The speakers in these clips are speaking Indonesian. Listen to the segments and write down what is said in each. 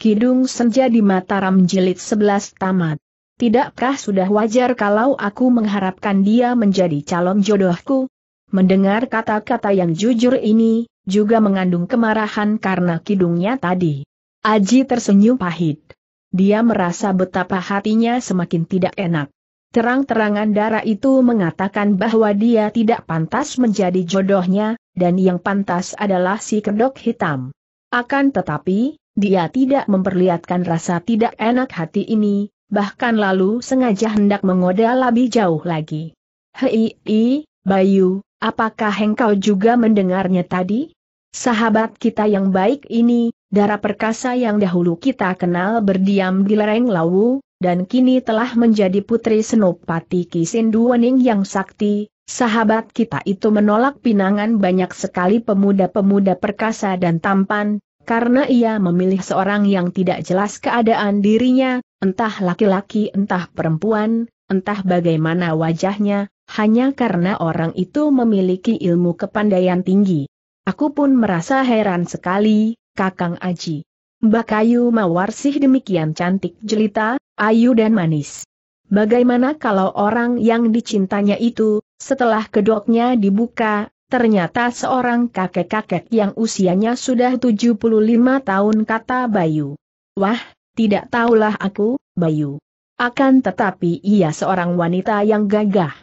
Kidung Senja di Mataram Jilid 11 Tamat. Tidakkah sudah wajar kalau aku mengharapkan dia menjadi calon jodohku? Mendengar kata-kata yang jujur ini, juga mengandung kemarahan karena kidungnya tadi. Aji tersenyum pahit. Dia merasa betapa hatinya semakin tidak enak. Terang-terangan darah itu mengatakan bahwa dia tidak pantas menjadi jodohnya, dan yang pantas adalah si kedok hitam. Akan tetapi, dia tidak memperlihatkan rasa tidak enak hati ini, bahkan lalu sengaja hendak mengoda lebih jauh lagi. Hei, i, Bayu, apakah engkau juga mendengarnya tadi? Sahabat kita yang baik ini, darah perkasa yang dahulu kita kenal berdiam di lereng Lawu, dan kini telah menjadi putri Senopati Kisinduwening yang sakti, sahabat kita itu menolak pinangan banyak sekali pemuda-pemuda perkasa dan tampan, karena ia memilih seorang yang tidak jelas keadaan dirinya, entah laki-laki entah perempuan, entah bagaimana wajahnya, hanya karena orang itu memiliki ilmu kepandaian tinggi. Aku pun merasa heran sekali, Kakang Aji. Mbak Kayu sih demikian cantik jelita, ayu dan manis. Bagaimana kalau orang yang dicintanya itu, setelah kedoknya dibuka, Ternyata seorang kakek-kakek yang usianya sudah 75 tahun kata Bayu. Wah, tidak tahulah aku, Bayu. Akan tetapi ia seorang wanita yang gagah.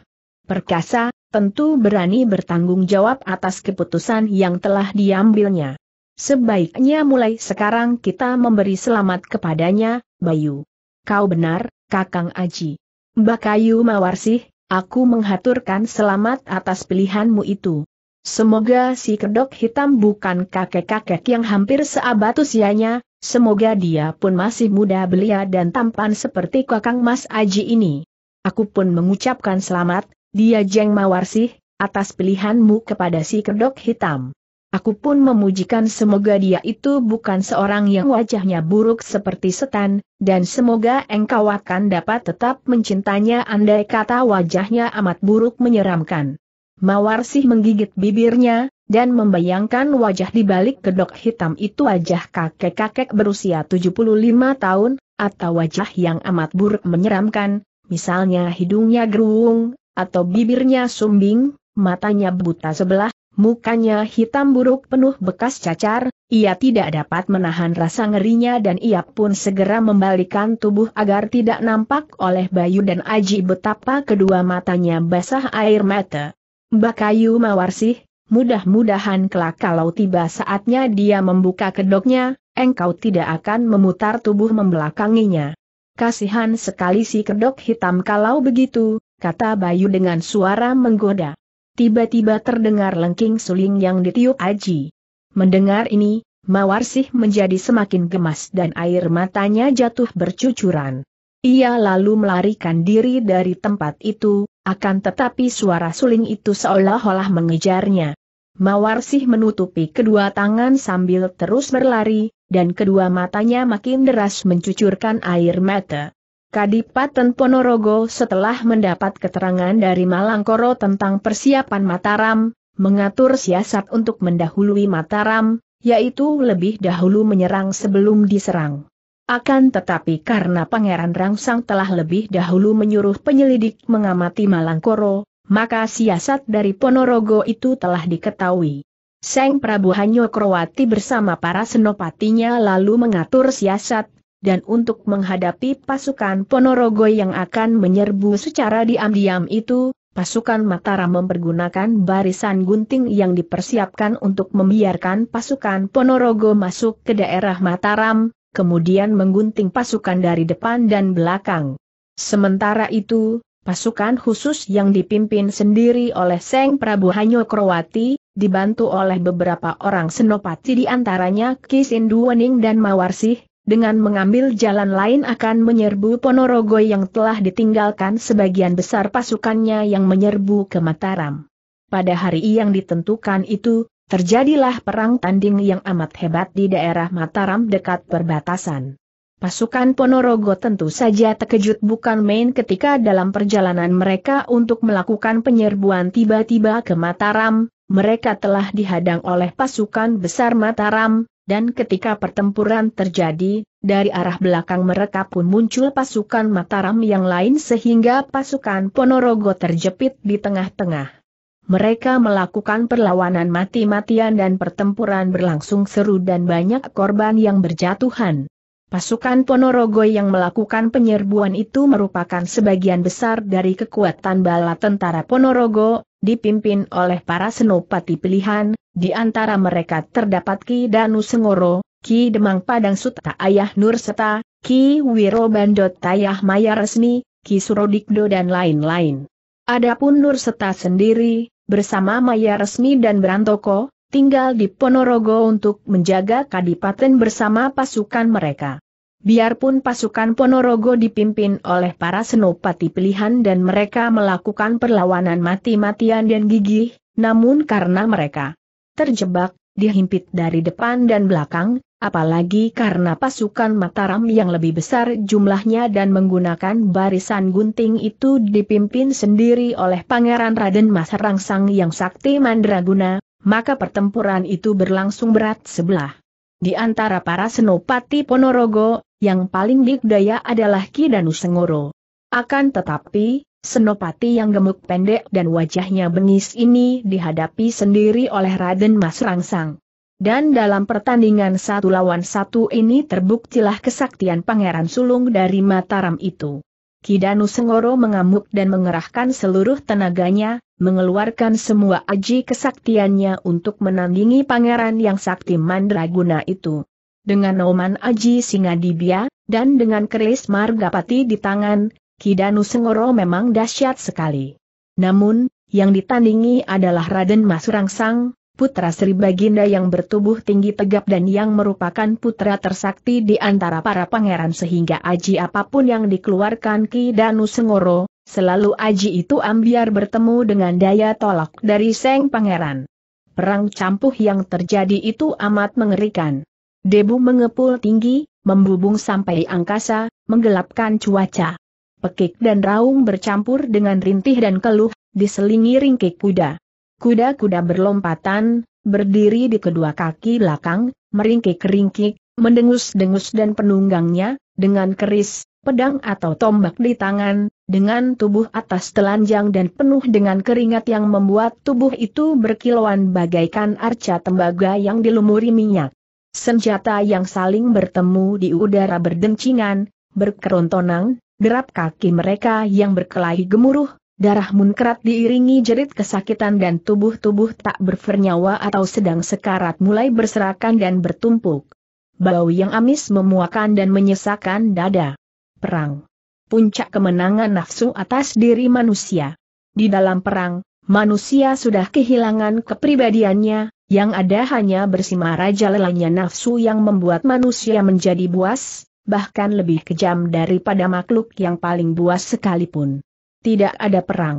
Perkasa, tentu berani bertanggung jawab atas keputusan yang telah diambilnya. Sebaiknya mulai sekarang kita memberi selamat kepadanya, Bayu. Kau benar, Kakang Aji. Mbak Kayu Mawarsih, aku menghaturkan selamat atas pilihanmu itu. Semoga si kedok hitam bukan kakek-kakek yang hampir seabad usianya, semoga dia pun masih muda belia dan tampan seperti kakang Mas Aji ini. Aku pun mengucapkan selamat, dia Jeng mawar sih, atas pilihanmu kepada si kedok hitam. Aku pun memujikan semoga dia itu bukan seorang yang wajahnya buruk seperti setan, dan semoga engkau akan dapat tetap mencintanya andai kata wajahnya amat buruk menyeramkan. Mawar sih menggigit bibirnya, dan membayangkan wajah di balik kedok hitam itu wajah kakek-kakek berusia 75 tahun, atau wajah yang amat buruk menyeramkan, misalnya hidungnya gerung, atau bibirnya sumbing, matanya buta sebelah, mukanya hitam buruk penuh bekas cacar, ia tidak dapat menahan rasa ngerinya dan ia pun segera membalikan tubuh agar tidak nampak oleh Bayu dan Aji betapa kedua matanya basah air mata. Mbak Kayu sih, mudah-mudahan kelak kalau tiba saatnya dia membuka kedoknya, engkau tidak akan memutar tubuh membelakanginya. Kasihan sekali si kedok hitam kalau begitu, kata Bayu dengan suara menggoda. Tiba-tiba terdengar lengking suling yang ditiup Aji. Mendengar ini, Mawarsih menjadi semakin gemas dan air matanya jatuh bercucuran. Ia lalu melarikan diri dari tempat itu, akan tetapi suara suling itu seolah-olah mengejarnya. Mawarsih menutupi kedua tangan sambil terus berlari, dan kedua matanya makin deras mencucurkan air mata. Kadipaten Ponorogo setelah mendapat keterangan dari Malangkoro tentang persiapan Mataram, mengatur siasat untuk mendahului Mataram, yaitu lebih dahulu menyerang sebelum diserang. Akan tetapi karena Pangeran Rangsang telah lebih dahulu menyuruh penyelidik mengamati Malangkoro, maka siasat dari Ponorogo itu telah diketahui. Seng Prabu Hanyo Kroati bersama para senopatinya lalu mengatur siasat, dan untuk menghadapi pasukan Ponorogo yang akan menyerbu secara diam-diam itu, pasukan Mataram mempergunakan barisan gunting yang dipersiapkan untuk membiarkan pasukan Ponorogo masuk ke daerah Mataram, kemudian menggunting pasukan dari depan dan belakang. Sementara itu, pasukan khusus yang dipimpin sendiri oleh Seng Prabu Hanyo Krowati, dibantu oleh beberapa orang senopati di antaranya Duwening dan Mawarsih, dengan mengambil jalan lain akan menyerbu Ponorogo yang telah ditinggalkan sebagian besar pasukannya yang menyerbu ke Mataram. Pada hari yang ditentukan itu, Terjadilah perang tanding yang amat hebat di daerah Mataram dekat perbatasan. Pasukan Ponorogo tentu saja terkejut bukan main ketika dalam perjalanan mereka untuk melakukan penyerbuan tiba-tiba ke Mataram, mereka telah dihadang oleh pasukan besar Mataram, dan ketika pertempuran terjadi, dari arah belakang mereka pun muncul pasukan Mataram yang lain sehingga pasukan Ponorogo terjepit di tengah-tengah. Mereka melakukan perlawanan mati-matian dan pertempuran berlangsung seru dan banyak korban yang berjatuhan. Pasukan Ponorogo yang melakukan penyerbuan itu merupakan sebagian besar dari kekuatan bala tentara Ponorogo, dipimpin oleh para senopati pilihan, di antara mereka terdapat Ki Danu Sengoro, Ki Demang Padang Suta Ayah Nur Seta, Ki Wiro Bandot Tayah Maya Resmi, Ki Surodikdo dan lain-lain. Adapun Nur Seta sendiri, bersama Maya Resmi dan Brantoko, tinggal di Ponorogo untuk menjaga kadipaten bersama pasukan mereka. Biarpun pasukan Ponorogo dipimpin oleh para senopati pilihan dan mereka melakukan perlawanan mati-matian dan gigih, namun karena mereka terjebak, dihimpit dari depan dan belakang, Apalagi karena pasukan Mataram yang lebih besar jumlahnya dan menggunakan barisan gunting itu dipimpin sendiri oleh Pangeran Raden Mas Rangsang yang sakti mandraguna, maka pertempuran itu berlangsung berat sebelah. Di antara para senopati Ponorogo, yang paling dikdaya adalah Ki Danu Sengoro. Akan tetapi, senopati yang gemuk pendek dan wajahnya bengis ini dihadapi sendiri oleh Raden Mas Rangsang. Dan dalam pertandingan satu lawan satu ini terbuktilah kesaktian Pangeran Sulung dari Mataram itu. Kidanu Sengoro mengamuk dan mengerahkan seluruh tenaganya, mengeluarkan semua aji kesaktiannya untuk menandingi pangeran yang sakti mandraguna itu. Dengan oman aji Singadibia dan dengan keris margapati di tangan, Kidanu Sengoro memang dahsyat sekali. Namun, yang ditandingi adalah Raden Masurangsang, putra Sri Baginda yang bertubuh tinggi tegap dan yang merupakan putra tersakti di antara para pangeran sehingga aji apapun yang dikeluarkan Ki Danu Sengoro, selalu aji itu ambiar bertemu dengan daya tolak dari Seng Pangeran. Perang campuh yang terjadi itu amat mengerikan. Debu mengepul tinggi, membubung sampai angkasa, menggelapkan cuaca. Pekik dan raung bercampur dengan rintih dan keluh, diselingi ringkik kuda. Kuda-kuda berlompatan, berdiri di kedua kaki belakang, meringkik-ringkik, mendengus-dengus dan penunggangnya, dengan keris, pedang atau tombak di tangan, dengan tubuh atas telanjang dan penuh dengan keringat yang membuat tubuh itu berkilauan bagaikan arca tembaga yang dilumuri minyak. Senjata yang saling bertemu di udara berdencingan, berkerontonang, derap kaki mereka yang berkelahi gemuruh, Darah munkrat diiringi jerit kesakitan dan tubuh-tubuh tak bernyawa atau sedang sekarat mulai berserakan dan bertumpuk. Bau yang amis memuakan dan menyesakan dada. Perang. Puncak kemenangan nafsu atas diri manusia. Di dalam perang, manusia sudah kehilangan kepribadiannya, yang ada hanya bersimah raja lelahnya nafsu yang membuat manusia menjadi buas, bahkan lebih kejam daripada makhluk yang paling buas sekalipun tidak ada perang.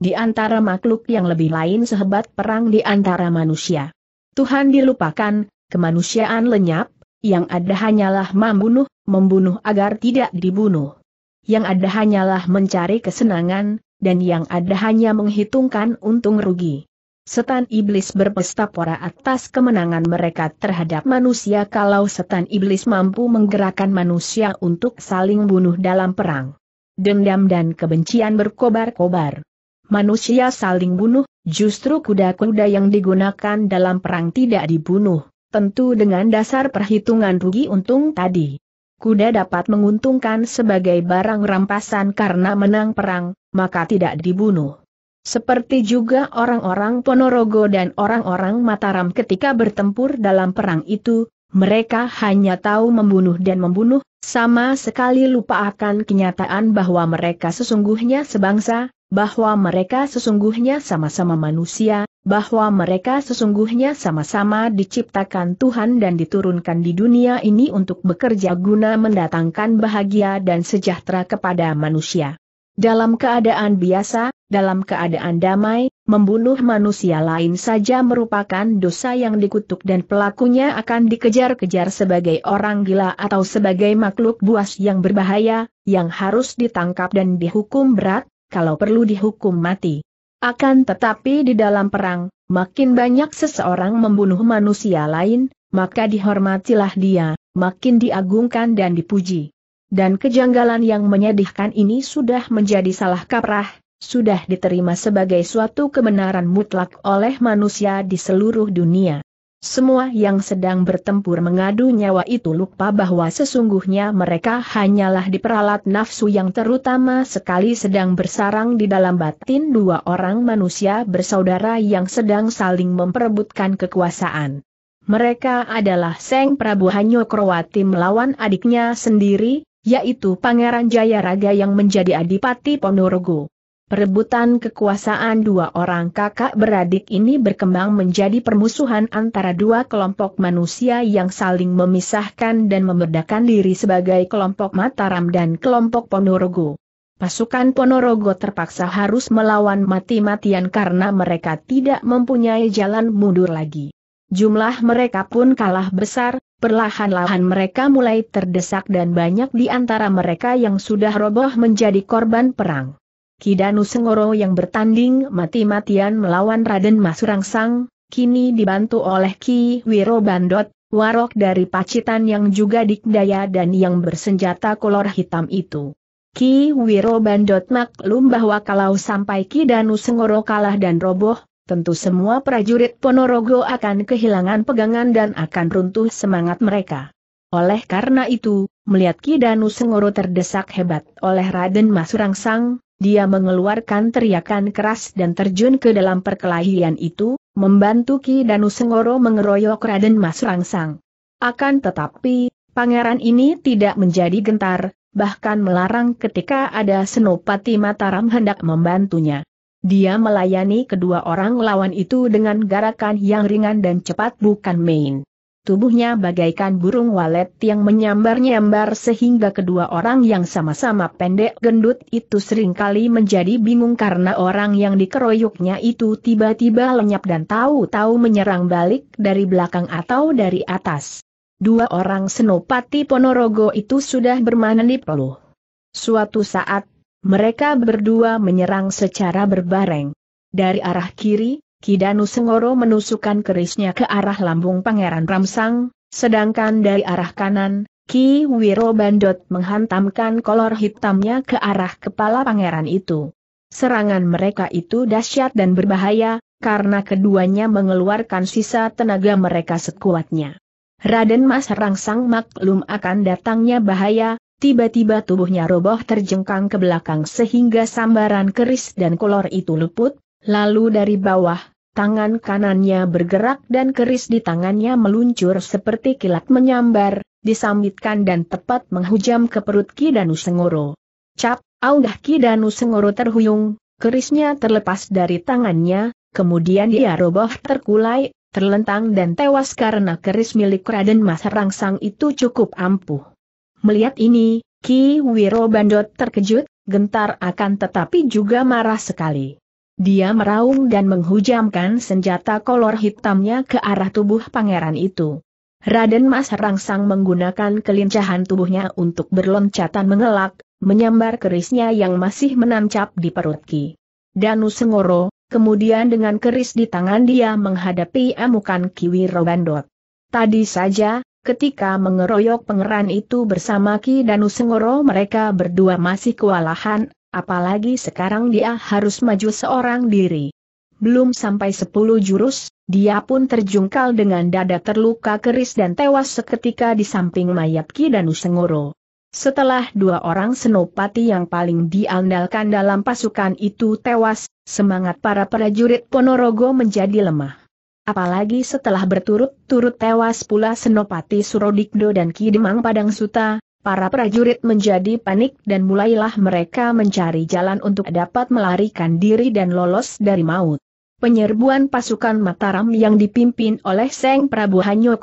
Di antara makhluk yang lebih lain sehebat perang di antara manusia. Tuhan dilupakan, kemanusiaan lenyap, yang ada hanyalah membunuh, membunuh agar tidak dibunuh. Yang ada hanyalah mencari kesenangan, dan yang ada hanya menghitungkan untung rugi. Setan iblis berpesta pora atas kemenangan mereka terhadap manusia kalau setan iblis mampu menggerakkan manusia untuk saling bunuh dalam perang dendam dan kebencian berkobar-kobar. Manusia saling bunuh, justru kuda-kuda yang digunakan dalam perang tidak dibunuh, tentu dengan dasar perhitungan rugi untung tadi. Kuda dapat menguntungkan sebagai barang rampasan karena menang perang, maka tidak dibunuh. Seperti juga orang-orang Ponorogo dan orang-orang Mataram ketika bertempur dalam perang itu, mereka hanya tahu membunuh dan membunuh, sama sekali lupa akan kenyataan bahwa mereka sesungguhnya sebangsa, bahwa mereka sesungguhnya sama-sama manusia, bahwa mereka sesungguhnya sama-sama diciptakan Tuhan dan diturunkan di dunia ini untuk bekerja guna mendatangkan bahagia dan sejahtera kepada manusia. Dalam keadaan biasa, dalam keadaan damai, membunuh manusia lain saja merupakan dosa yang dikutuk dan pelakunya akan dikejar-kejar sebagai orang gila atau sebagai makhluk buas yang berbahaya, yang harus ditangkap dan dihukum berat, kalau perlu dihukum mati. Akan tetapi di dalam perang, makin banyak seseorang membunuh manusia lain, maka dihormatilah dia, makin diagungkan dan dipuji. Dan kejanggalan yang menyedihkan ini sudah menjadi salah kaprah, sudah diterima sebagai suatu kebenaran mutlak oleh manusia di seluruh dunia. Semua yang sedang bertempur mengadu nyawa itu lupa bahwa sesungguhnya mereka hanyalah diperalat nafsu yang terutama sekali sedang bersarang di dalam batin dua orang manusia bersaudara yang sedang saling memperebutkan kekuasaan. Mereka adalah Seng Prabu Hanyokrowati melawan adiknya sendiri, yaitu Pangeran Jayaraga yang menjadi Adipati Ponorogo. Perebutan kekuasaan dua orang kakak beradik ini berkembang menjadi permusuhan antara dua kelompok manusia yang saling memisahkan dan membedakan diri sebagai kelompok Mataram dan kelompok Ponorogo. Pasukan Ponorogo terpaksa harus melawan mati-matian karena mereka tidak mempunyai jalan mundur lagi. Jumlah mereka pun kalah besar, perlahan-lahan mereka mulai terdesak dan banyak di antara mereka yang sudah roboh menjadi korban perang. Kidanu Sengoro yang bertanding mati-matian melawan Raden Masurangsang, kini dibantu oleh Ki Wiro Bandot, warok dari Pacitan yang juga dikdaya dan yang bersenjata kolor hitam itu. Ki Wiro Bandot maklum bahwa kalau sampai Kidanu Sengoro kalah dan roboh, tentu semua prajurit Ponorogo akan kehilangan pegangan dan akan runtuh semangat mereka. Oleh karena itu, melihat Kidanu Sengoro terdesak hebat oleh Raden Masurangsang, dia mengeluarkan teriakan keras dan terjun ke dalam perkelahian itu, membantu Ki Danu Sengoro mengeroyok Raden Masurangsang. Akan tetapi, pangeran ini tidak menjadi gentar, bahkan melarang ketika ada Senopati Mataram hendak membantunya. Dia melayani kedua orang lawan itu dengan gerakan yang ringan dan cepat bukan main. Tubuhnya bagaikan burung walet yang menyambar-nyambar sehingga kedua orang yang sama-sama pendek gendut itu seringkali menjadi bingung karena orang yang dikeroyoknya itu tiba-tiba lenyap dan tahu-tahu menyerang balik dari belakang atau dari atas. Dua orang senopati Ponorogo itu sudah di peluh. Suatu saat mereka berdua menyerang secara berbareng. Dari arah kiri, Kidanu Sengoro menusukkan kerisnya ke arah lambung Pangeran Ramsang, sedangkan dari arah kanan, Ki Wiro Bandot menghantamkan kolor hitamnya ke arah kepala pangeran itu. Serangan mereka itu dahsyat dan berbahaya, karena keduanya mengeluarkan sisa tenaga mereka sekuatnya. Raden Mas Rangsang maklum akan datangnya bahaya, Tiba-tiba tubuhnya roboh terjengkang ke belakang sehingga sambaran keris dan kolor itu luput, lalu dari bawah, tangan kanannya bergerak dan keris di tangannya meluncur seperti kilat menyambar, disambitkan dan tepat menghujam ke perut Kidanu Sengoro. Cap, aunggah Kidanu Sengoro terhuyung, kerisnya terlepas dari tangannya, kemudian dia roboh terkulai, terlentang dan tewas karena keris milik Raden Mas Rangsang itu cukup ampuh. Melihat ini, Ki Wiro Bandot terkejut, gentar akan tetapi juga marah sekali. Dia meraung dan menghujamkan senjata kolor hitamnya ke arah tubuh pangeran itu. Raden Mas Rangsang menggunakan kelincahan tubuhnya untuk berloncatan mengelak, menyambar kerisnya yang masih menancap di perut Ki. Danu Sengoro, kemudian dengan keris di tangan dia menghadapi amukan Kiwi Robandot. Tadi saja, Ketika mengeroyok pengeran itu bersama Ki Danu Sengoro mereka berdua masih kewalahan, apalagi sekarang dia harus maju seorang diri. Belum sampai sepuluh jurus, dia pun terjungkal dengan dada terluka keris dan tewas seketika di samping mayat Ki Danu Sengoro. Setelah dua orang senopati yang paling diandalkan dalam pasukan itu tewas, semangat para prajurit Ponorogo menjadi lemah. Apalagi setelah berturut-turut tewas pula Senopati Surodikdo dan Kidemang Padang Suta, para prajurit menjadi panik dan mulailah mereka mencari jalan untuk dapat melarikan diri dan lolos dari maut. Penyerbuan pasukan Mataram yang dipimpin oleh Seng Prabu Hanyo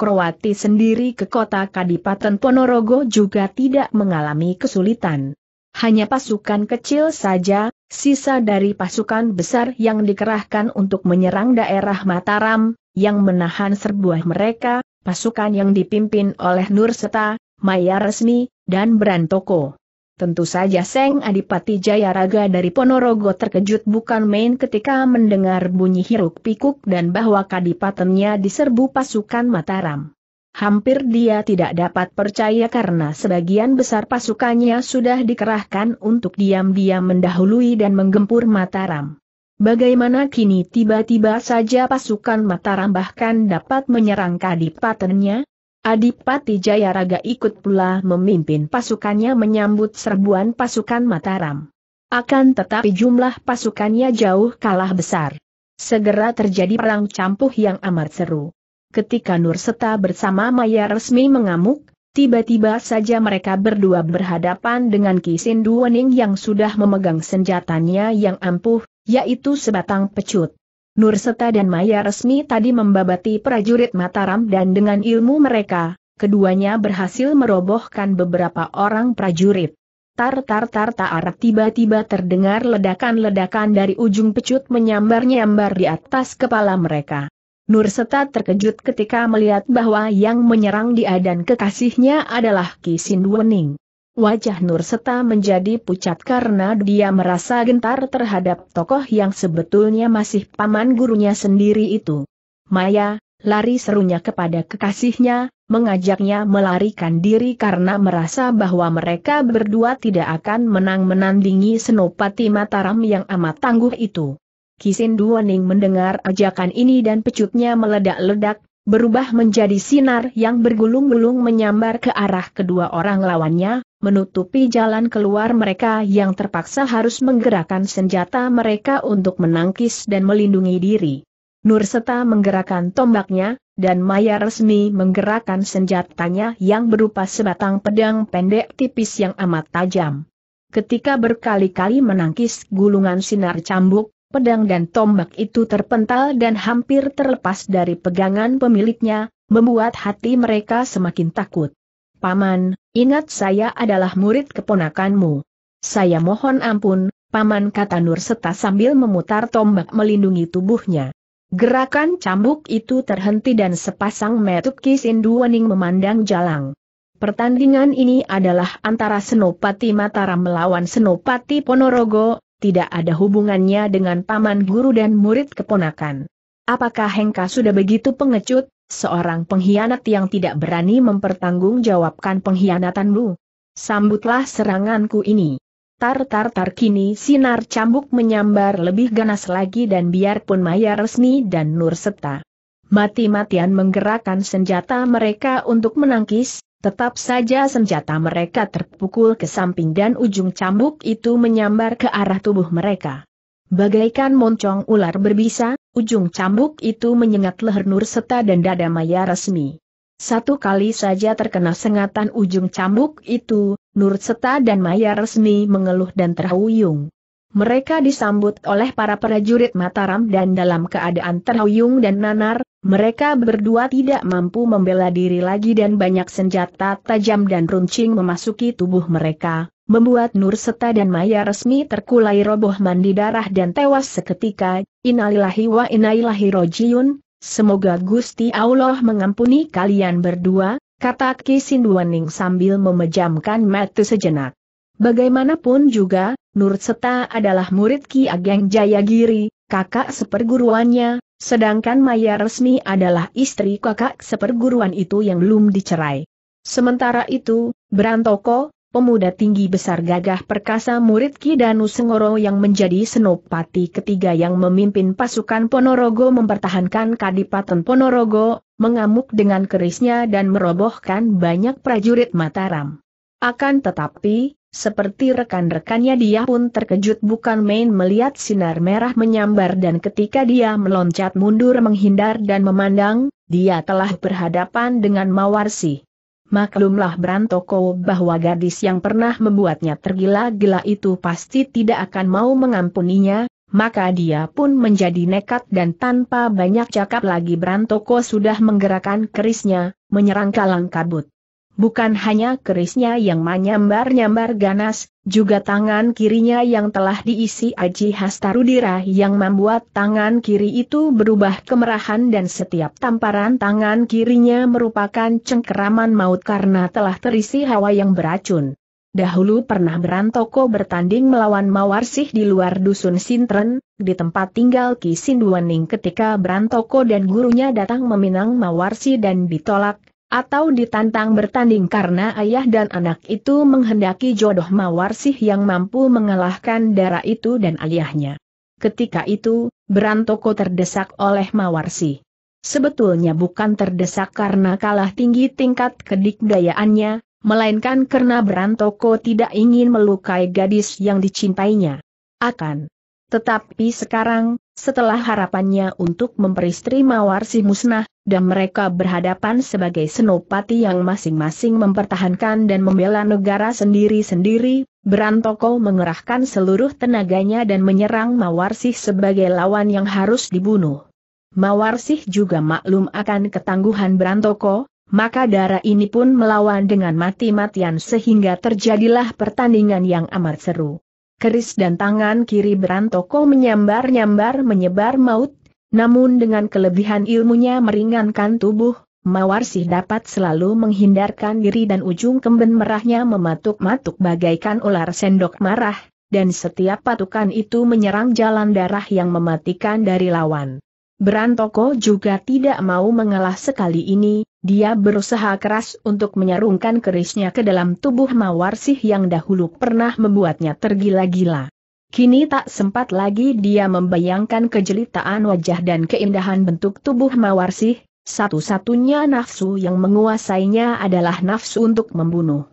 sendiri ke kota Kadipaten Ponorogo juga tidak mengalami kesulitan. Hanya pasukan kecil saja, sisa dari pasukan besar yang dikerahkan untuk menyerang daerah Mataram, yang menahan serbuan mereka, pasukan yang dipimpin oleh Nur Seta, Maya Resmi, dan Brantoko. Tentu saja Seng Adipati Jayaraga dari Ponorogo terkejut bukan main ketika mendengar bunyi hiruk pikuk dan bahwa kadipatennya diserbu pasukan Mataram. Hampir dia tidak dapat percaya karena sebagian besar pasukannya sudah dikerahkan untuk diam-diam mendahului dan menggempur Mataram. Bagaimana kini tiba-tiba saja pasukan Mataram bahkan dapat menyerang kadipatennya? Adipati Jayaraga ikut pula memimpin pasukannya menyambut serbuan pasukan Mataram. Akan tetapi jumlah pasukannya jauh kalah besar. Segera terjadi perang campuh yang amat seru. Ketika Nur Seta bersama Maya resmi mengamuk, tiba-tiba saja mereka berdua berhadapan dengan Kisin Duwening yang sudah memegang senjatanya yang ampuh, yaitu sebatang pecut. Nur Seta dan Maya resmi tadi membabati prajurit Mataram dan dengan ilmu mereka, keduanya berhasil merobohkan beberapa orang prajurit. Tar tar tar tar tiba-tiba terdengar ledakan-ledakan dari ujung pecut menyambar-nyambar di atas kepala mereka. Nurseta terkejut ketika melihat bahwa yang menyerang dia dan kekasihnya adalah Kisin Wening. Wajah Nurseta menjadi pucat karena dia merasa gentar terhadap tokoh yang sebetulnya masih paman gurunya sendiri itu. Maya, lari serunya kepada kekasihnya, mengajaknya melarikan diri karena merasa bahwa mereka berdua tidak akan menang menandingi Senopati Mataram yang amat tangguh itu. Kisin Duoning mendengar ajakan ini dan pecutnya meledak-ledak, berubah menjadi sinar yang bergulung-gulung menyambar ke arah kedua orang lawannya, menutupi jalan keluar mereka yang terpaksa harus menggerakkan senjata mereka untuk menangkis dan melindungi diri. Nurseta menggerakkan tombaknya, dan Maya resmi menggerakkan senjatanya yang berupa sebatang pedang pendek tipis yang amat tajam. Ketika berkali-kali menangkis gulungan sinar cambuk, Pedang dan tombak itu terpental dan hampir terlepas dari pegangan pemiliknya, membuat hati mereka semakin takut. Paman, ingat saya adalah murid keponakanmu. Saya mohon ampun, Paman kata Nur Seta sambil memutar tombak melindungi tubuhnya. Gerakan cambuk itu terhenti dan sepasang kisin duwening memandang jalang. Pertandingan ini adalah antara Senopati Mataram melawan Senopati Ponorogo, tidak ada hubungannya dengan paman guru dan murid keponakan. Apakah Hengka sudah begitu pengecut, seorang pengkhianat yang tidak berani mempertanggungjawabkan pengkhianatanmu? Sambutlah seranganku ini. Tar-tar-tar kini sinar cambuk menyambar lebih ganas lagi dan biarpun Maya resmi dan Nur serta. mati-matian menggerakkan senjata mereka untuk menangkis, Tetap saja senjata mereka terpukul ke samping dan ujung cambuk itu menyambar ke arah tubuh mereka. Bagaikan moncong ular berbisa, ujung cambuk itu menyengat leher nur serta dan dada maya resmi. Satu kali saja terkena sengatan ujung cambuk itu, Nur Seta dan Maya resmi mengeluh dan terhuyung. Mereka disambut oleh para prajurit Mataram dan dalam keadaan terhuyung dan nanar, mereka berdua tidak mampu membela diri lagi dan banyak senjata tajam dan runcing memasuki tubuh mereka, membuat Nur Seta dan Maya resmi terkulai roboh mandi darah dan tewas seketika, inalilahi wa inailahi rojiun, semoga Gusti Allah mengampuni kalian berdua, kata Ki Wening sambil memejamkan mata sejenak. Bagaimanapun juga, Nur Seta adalah murid Ki Ageng Jayagiri, kakak seperguruannya, sedangkan Maya Resmi adalah istri kakak seperguruan itu yang belum dicerai. Sementara itu, Brantoko, pemuda tinggi besar gagah perkasa murid Ki Danu Sengoro yang menjadi senopati ketiga yang memimpin pasukan Ponorogo mempertahankan Kadipaten Ponorogo, mengamuk dengan kerisnya dan merobohkan banyak prajurit Mataram. Akan tetapi, seperti rekan-rekannya dia pun terkejut bukan main melihat sinar merah menyambar dan ketika dia meloncat mundur menghindar dan memandang, dia telah berhadapan dengan Mawarsi. Maklumlah Brantoko bahwa gadis yang pernah membuatnya tergila-gila itu pasti tidak akan mau mengampuninya, maka dia pun menjadi nekat dan tanpa banyak cakap lagi Brantoko sudah menggerakkan kerisnya, menyerang kalang kabut. Bukan hanya kerisnya yang menyambar-nyambar ganas, juga tangan kirinya yang telah diisi Aji Hastarudira yang membuat tangan kiri itu berubah kemerahan dan setiap tamparan tangan kirinya merupakan cengkeraman maut karena telah terisi hawa yang beracun. Dahulu pernah Berantoko bertanding melawan Mawarsih di luar dusun Sintren, di tempat tinggal Ki Sinduaning ketika Berantoko dan gurunya datang meminang Mawarsih dan ditolak, atau ditantang bertanding karena ayah dan anak itu menghendaki jodoh Mawarsih yang mampu mengalahkan darah itu dan ayahnya. Ketika itu, Berantoko terdesak oleh Mawarsih. Sebetulnya bukan terdesak karena kalah tinggi tingkat kedikdayaannya, melainkan karena Berantoko tidak ingin melukai gadis yang dicintainya. Akan. Tetapi sekarang, setelah harapannya untuk memperistri mawar si musnah, dan mereka berhadapan sebagai senopati yang masing-masing mempertahankan dan membela negara sendiri-sendiri, Brantoko mengerahkan seluruh tenaganya dan menyerang Mawarsih sebagai lawan yang harus dibunuh. Mawarsih juga maklum akan ketangguhan Brantoko, maka darah ini pun melawan dengan mati-matian sehingga terjadilah pertandingan yang amat seru keris dan tangan kiri berantoko menyambar-nyambar menyebar maut, namun dengan kelebihan ilmunya meringankan tubuh, mawar sih dapat selalu menghindarkan diri dan ujung kemben merahnya mematuk-matuk bagaikan ular sendok marah, dan setiap patukan itu menyerang jalan darah yang mematikan dari lawan. Berantoko juga tidak mau mengalah sekali ini, dia berusaha keras untuk menyarungkan kerisnya ke dalam tubuh Mawarsih yang dahulu pernah membuatnya tergila-gila. Kini tak sempat lagi dia membayangkan kejelitaan wajah dan keindahan bentuk tubuh Mawarsih, satu-satunya nafsu yang menguasainya adalah nafsu untuk membunuh.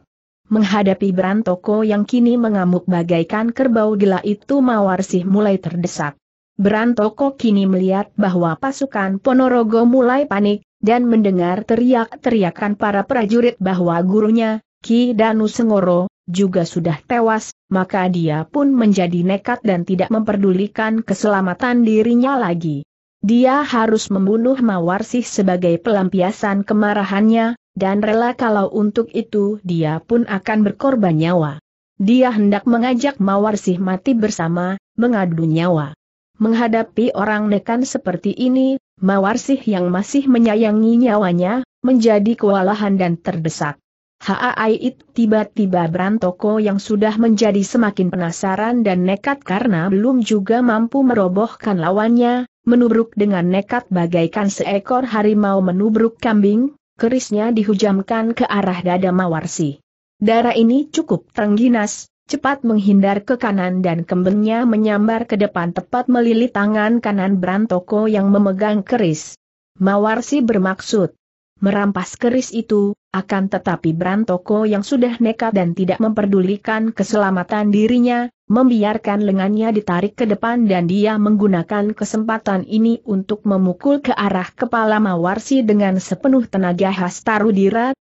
Menghadapi Berantoko yang kini mengamuk bagaikan kerbau gila itu Mawarsih mulai terdesak. Berantoko kini melihat bahwa pasukan Ponorogo mulai panik, dan mendengar teriak-teriakan para prajurit bahwa gurunya, Ki Danu Sengoro, juga sudah tewas, maka dia pun menjadi nekat dan tidak memperdulikan keselamatan dirinya lagi. Dia harus membunuh Mawarsih sebagai pelampiasan kemarahannya, dan rela kalau untuk itu dia pun akan berkorban nyawa. Dia hendak mengajak Mawarsih mati bersama, mengadu nyawa. Menghadapi orang nekan seperti ini, Mawarsih yang masih menyayangi nyawanya, menjadi kewalahan dan terdesak. Haaait tiba-tiba Brantoko yang sudah menjadi semakin penasaran dan nekat karena belum juga mampu merobohkan lawannya, menubruk dengan nekat bagaikan seekor harimau menubruk kambing, kerisnya dihujamkan ke arah dada Mawarsih. Darah ini cukup terengginas, cepat menghindar ke kanan dan kembangnya menyambar ke depan tepat melilit tangan kanan Brantoko yang memegang keris. Mawarsi bermaksud merampas keris itu, akan tetapi Brantoko yang sudah nekat dan tidak memperdulikan keselamatan dirinya, membiarkan lengannya ditarik ke depan dan dia menggunakan kesempatan ini untuk memukul ke arah kepala Mawarsi dengan sepenuh tenaga khas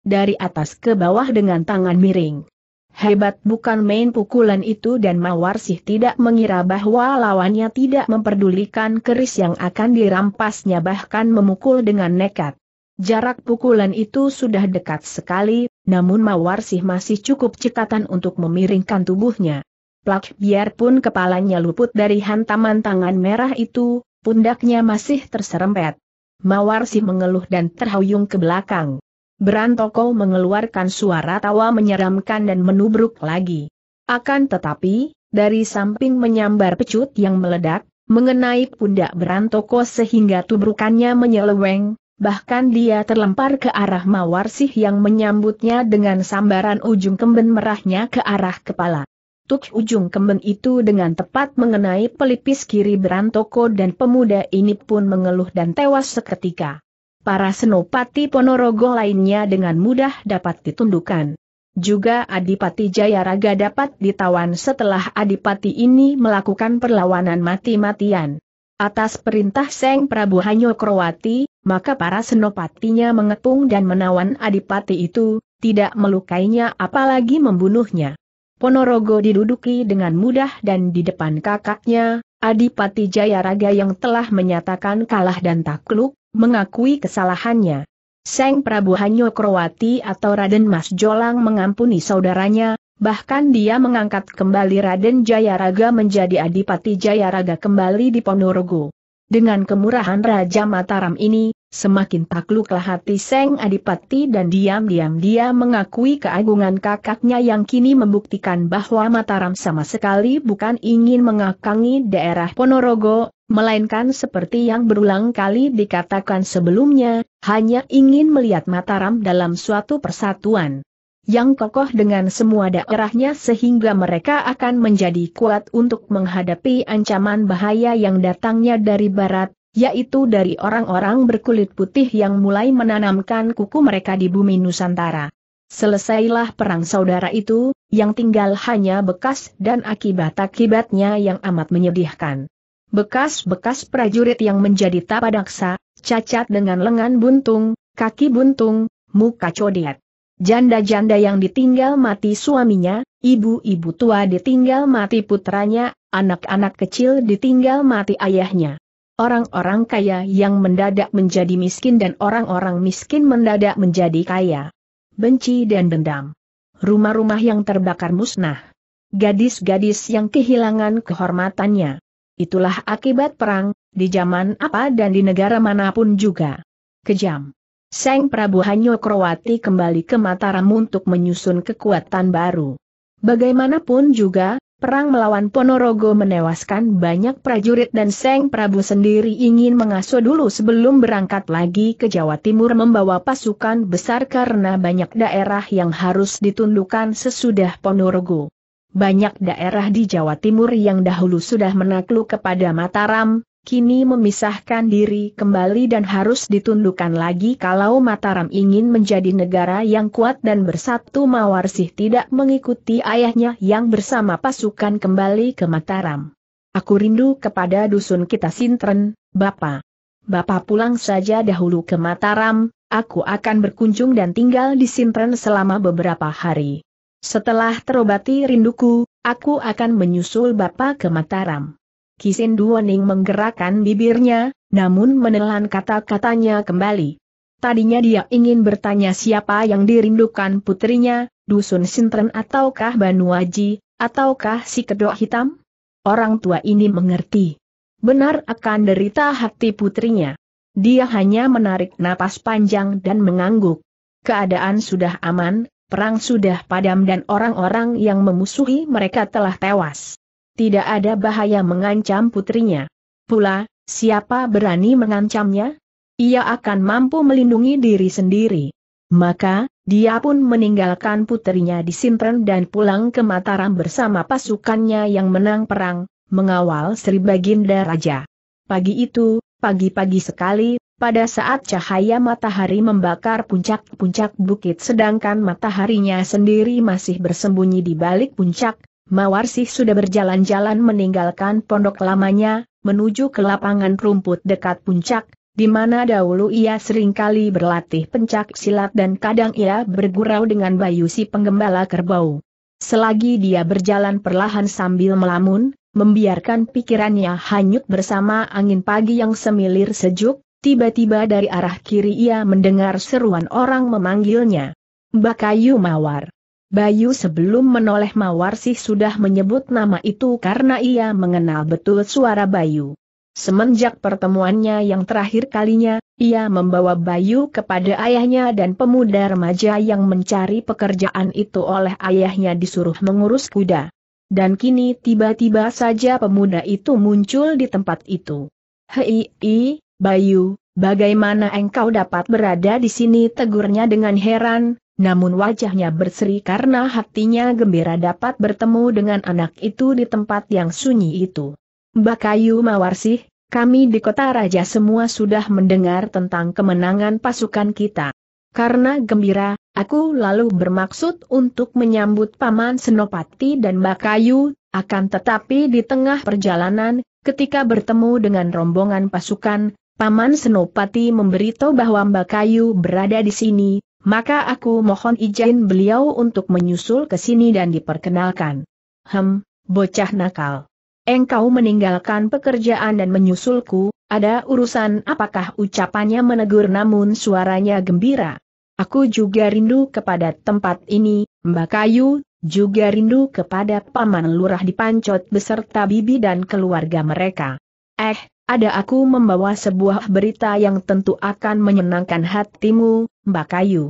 dari atas ke bawah dengan tangan miring. Hebat bukan main pukulan itu dan Mawarsih tidak mengira bahwa lawannya tidak memperdulikan keris yang akan dirampasnya bahkan memukul dengan nekat. Jarak pukulan itu sudah dekat sekali, namun Mawarsih masih cukup cekatan untuk memiringkan tubuhnya. Plak biarpun kepalanya luput dari hantaman tangan merah itu, pundaknya masih terserempet. Mawarsih mengeluh dan terhuyung ke belakang. Berantoko mengeluarkan suara tawa menyeramkan dan menubruk lagi. Akan tetapi, dari samping menyambar pecut yang meledak, mengenai pundak Berantoko sehingga tubrukannya menyeleweng, bahkan dia terlempar ke arah Mawarsih yang menyambutnya dengan sambaran ujung kemben merahnya ke arah kepala. Tuk ujung kemben itu dengan tepat mengenai pelipis kiri Berantoko dan pemuda ini pun mengeluh dan tewas seketika. Para senopati Ponorogo lainnya dengan mudah dapat ditundukkan. Juga Adipati Jayaraga dapat ditawan setelah Adipati ini melakukan perlawanan mati-matian. Atas perintah Seng Prabu Hanyo maka para senopatinya mengepung dan menawan Adipati itu, tidak melukainya apalagi membunuhnya. Ponorogo diduduki dengan mudah dan di depan kakaknya, Adipati Jayaraga yang telah menyatakan kalah dan takluk, mengakui kesalahannya. Seng Prabu Hanyo Krowati atau Raden Mas Jolang mengampuni saudaranya, bahkan dia mengangkat kembali Raden Jayaraga menjadi Adipati Jayaraga kembali di Ponorogo. Dengan kemurahan Raja Mataram ini, semakin takluklah hati Seng Adipati dan diam-diam dia mengakui keagungan kakaknya yang kini membuktikan bahwa Mataram sama sekali bukan ingin mengakangi daerah Ponorogo, melainkan seperti yang berulang kali dikatakan sebelumnya, hanya ingin melihat Mataram dalam suatu persatuan yang kokoh dengan semua daerahnya sehingga mereka akan menjadi kuat untuk menghadapi ancaman bahaya yang datangnya dari barat, yaitu dari orang-orang berkulit putih yang mulai menanamkan kuku mereka di bumi Nusantara. Selesailah perang saudara itu, yang tinggal hanya bekas dan akibat-akibatnya yang amat menyedihkan. Bekas-bekas prajurit yang menjadi tapadaksa, cacat dengan lengan buntung, kaki buntung, muka codet. Janda-janda yang ditinggal mati suaminya, ibu-ibu tua ditinggal mati putranya, anak-anak kecil ditinggal mati ayahnya. Orang-orang kaya yang mendadak menjadi miskin dan orang-orang miskin mendadak menjadi kaya. Benci dan dendam. Rumah-rumah yang terbakar musnah. Gadis-gadis yang kehilangan kehormatannya Itulah akibat perang, di zaman apa dan di negara manapun juga. Kejam. Seng Prabu Hanyokrowati kembali ke Mataram untuk menyusun kekuatan baru. Bagaimanapun juga, perang melawan Ponorogo menewaskan banyak prajurit dan Seng Prabu sendiri ingin mengasuh dulu sebelum berangkat lagi ke Jawa Timur membawa pasukan besar karena banyak daerah yang harus ditundukkan sesudah Ponorogo banyak daerah di Jawa Timur yang dahulu sudah menakluk kepada Mataram, kini memisahkan diri kembali dan harus ditundukkan lagi kalau Mataram ingin menjadi negara yang kuat dan bersatu Mawarsih tidak mengikuti ayahnya yang bersama pasukan kembali ke Mataram. Aku rindu kepada dusun kita Sintren, Bapak. Bapak pulang saja dahulu ke Mataram, aku akan berkunjung dan tinggal di Sintren selama beberapa hari. Setelah terobati rinduku, aku akan menyusul Bapak ke Mataram. Kisin Duoning menggerakkan bibirnya, namun menelan kata-katanya kembali. Tadinya dia ingin bertanya siapa yang dirindukan putrinya, Dusun Sintren ataukah Banuaji, ataukah si kedok hitam? Orang tua ini mengerti. Benar akan derita hati putrinya. Dia hanya menarik napas panjang dan mengangguk. Keadaan sudah aman, perang sudah padam dan orang-orang yang memusuhi mereka telah tewas. Tidak ada bahaya mengancam putrinya. Pula, siapa berani mengancamnya? Ia akan mampu melindungi diri sendiri. Maka, dia pun meninggalkan putrinya di Simpren dan pulang ke Mataram bersama pasukannya yang menang perang, mengawal Sri Baginda Raja. Pagi itu, pagi-pagi sekali, pada saat cahaya matahari membakar puncak-puncak bukit sedangkan mataharinya sendiri masih bersembunyi di balik puncak, Mawarsih sudah berjalan-jalan meninggalkan pondok lamanya, menuju ke lapangan rumput dekat puncak, di mana dahulu ia seringkali berlatih pencak silat dan kadang ia bergurau dengan Bayu si penggembala kerbau. Selagi dia berjalan perlahan sambil melamun, membiarkan pikirannya hanyut bersama angin pagi yang semilir sejuk, Tiba-tiba dari arah kiri ia mendengar seruan orang memanggilnya. Bakayu Mawar. Bayu sebelum menoleh Mawar sih sudah menyebut nama itu karena ia mengenal betul suara Bayu. Semenjak pertemuannya yang terakhir kalinya, ia membawa Bayu kepada ayahnya dan pemuda remaja yang mencari pekerjaan itu oleh ayahnya disuruh mengurus kuda. Dan kini tiba-tiba saja pemuda itu muncul di tempat itu. Hei, Bayu, bagaimana engkau dapat berada di sini tegurnya dengan heran, namun wajahnya berseri karena hatinya gembira dapat bertemu dengan anak itu di tempat yang sunyi itu. Mbak Kayu Mawarsih, kami di kota raja semua sudah mendengar tentang kemenangan pasukan kita. Karena gembira, aku lalu bermaksud untuk menyambut Paman Senopati dan Mbak Kayu, akan tetapi di tengah perjalanan, ketika bertemu dengan rombongan pasukan, Paman Senopati memberitahu bahwa Mbak Kayu berada di sini, maka aku mohon izin beliau untuk menyusul ke sini dan diperkenalkan. Hem, bocah nakal. Engkau meninggalkan pekerjaan dan menyusulku, ada urusan apakah ucapannya menegur namun suaranya gembira. Aku juga rindu kepada tempat ini, Mbak Kayu, juga rindu kepada Paman Lurah di Pancot beserta bibi dan keluarga mereka. Eh, ada aku membawa sebuah berita yang tentu akan menyenangkan hatimu, Mbak Kayu.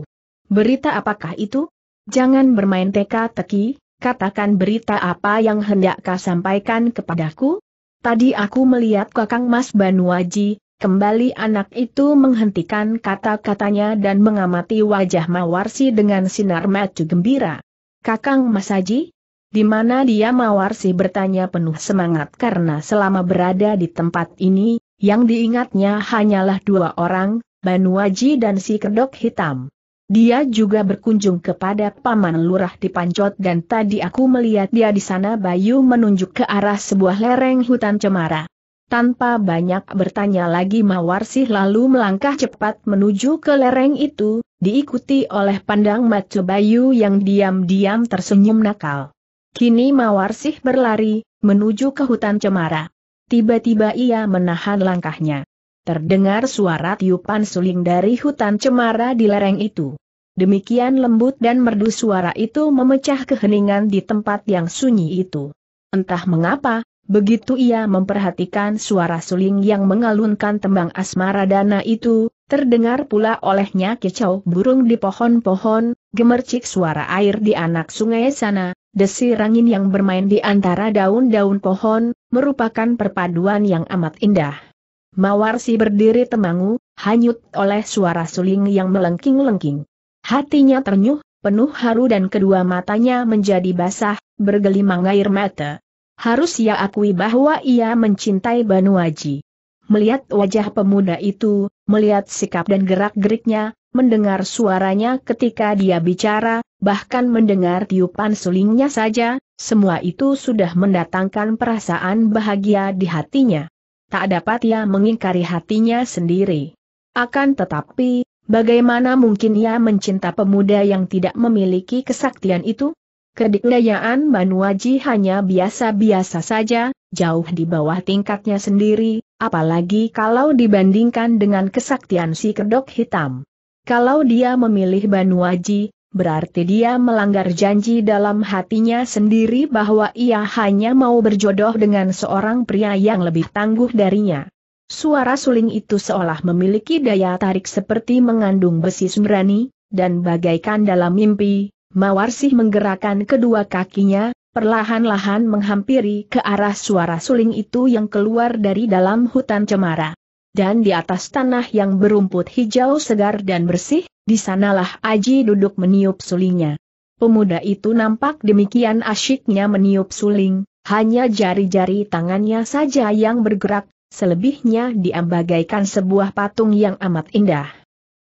Berita apakah itu? Jangan bermain teka-teki, katakan berita apa yang hendak kau sampaikan kepadaku? Tadi aku melihat kakang Mas Banuaji, kembali anak itu menghentikan kata-katanya dan mengamati wajah Mawarsi dengan sinar mata gembira. Kakang Mas Haji, di mana dia Mawar sih bertanya penuh semangat karena selama berada di tempat ini, yang diingatnya hanyalah dua orang, Banuaji dan si kedok hitam. Dia juga berkunjung kepada Paman Lurah di Pancot dan tadi aku melihat dia di sana Bayu menunjuk ke arah sebuah lereng hutan cemara. Tanpa banyak bertanya lagi Mawar sih lalu melangkah cepat menuju ke lereng itu, diikuti oleh pandang mata Bayu yang diam-diam tersenyum nakal. Kini Mawar Sih berlari, menuju ke hutan cemara. Tiba-tiba ia menahan langkahnya. Terdengar suara tiupan suling dari hutan cemara di lereng itu. Demikian lembut dan merdu suara itu memecah keheningan di tempat yang sunyi itu. Entah mengapa, Begitu ia memperhatikan suara suling yang mengalunkan tembang asmara dana itu, terdengar pula olehnya kicau burung di pohon-pohon, gemercik suara air di anak sungai sana, Desir angin yang bermain di antara daun-daun pohon, merupakan perpaduan yang amat indah. Mawar si berdiri temangu, hanyut oleh suara suling yang melengking-lengking. Hatinya ternyuh, penuh haru dan kedua matanya menjadi basah, bergelimang air mata. Harus ia akui bahwa ia mencintai Banuaji. Melihat wajah pemuda itu, melihat sikap dan gerak-geriknya, mendengar suaranya ketika dia bicara, bahkan mendengar tiupan sulingnya saja, semua itu sudah mendatangkan perasaan bahagia di hatinya. Tak dapat ia mengingkari hatinya sendiri. Akan tetapi, bagaimana mungkin ia mencinta pemuda yang tidak memiliki kesaktian itu? Kedikdayaan Manuaji hanya biasa-biasa saja, jauh di bawah tingkatnya sendiri, apalagi kalau dibandingkan dengan kesaktian si kedok hitam. Kalau dia memilih Banu Banuaji, berarti dia melanggar janji dalam hatinya sendiri bahwa ia hanya mau berjodoh dengan seorang pria yang lebih tangguh darinya. Suara suling itu seolah memiliki daya tarik seperti mengandung besi sembrani, dan bagaikan dalam mimpi, Mawar sih menggerakkan kedua kakinya, perlahan-lahan menghampiri ke arah suara suling itu yang keluar dari dalam hutan cemara dan di atas tanah yang berumput hijau segar dan bersih, di sanalah Aji duduk meniup sulingnya. Pemuda itu nampak demikian asyiknya meniup suling, hanya jari-jari tangannya saja yang bergerak, selebihnya diambagaikan sebuah patung yang amat indah.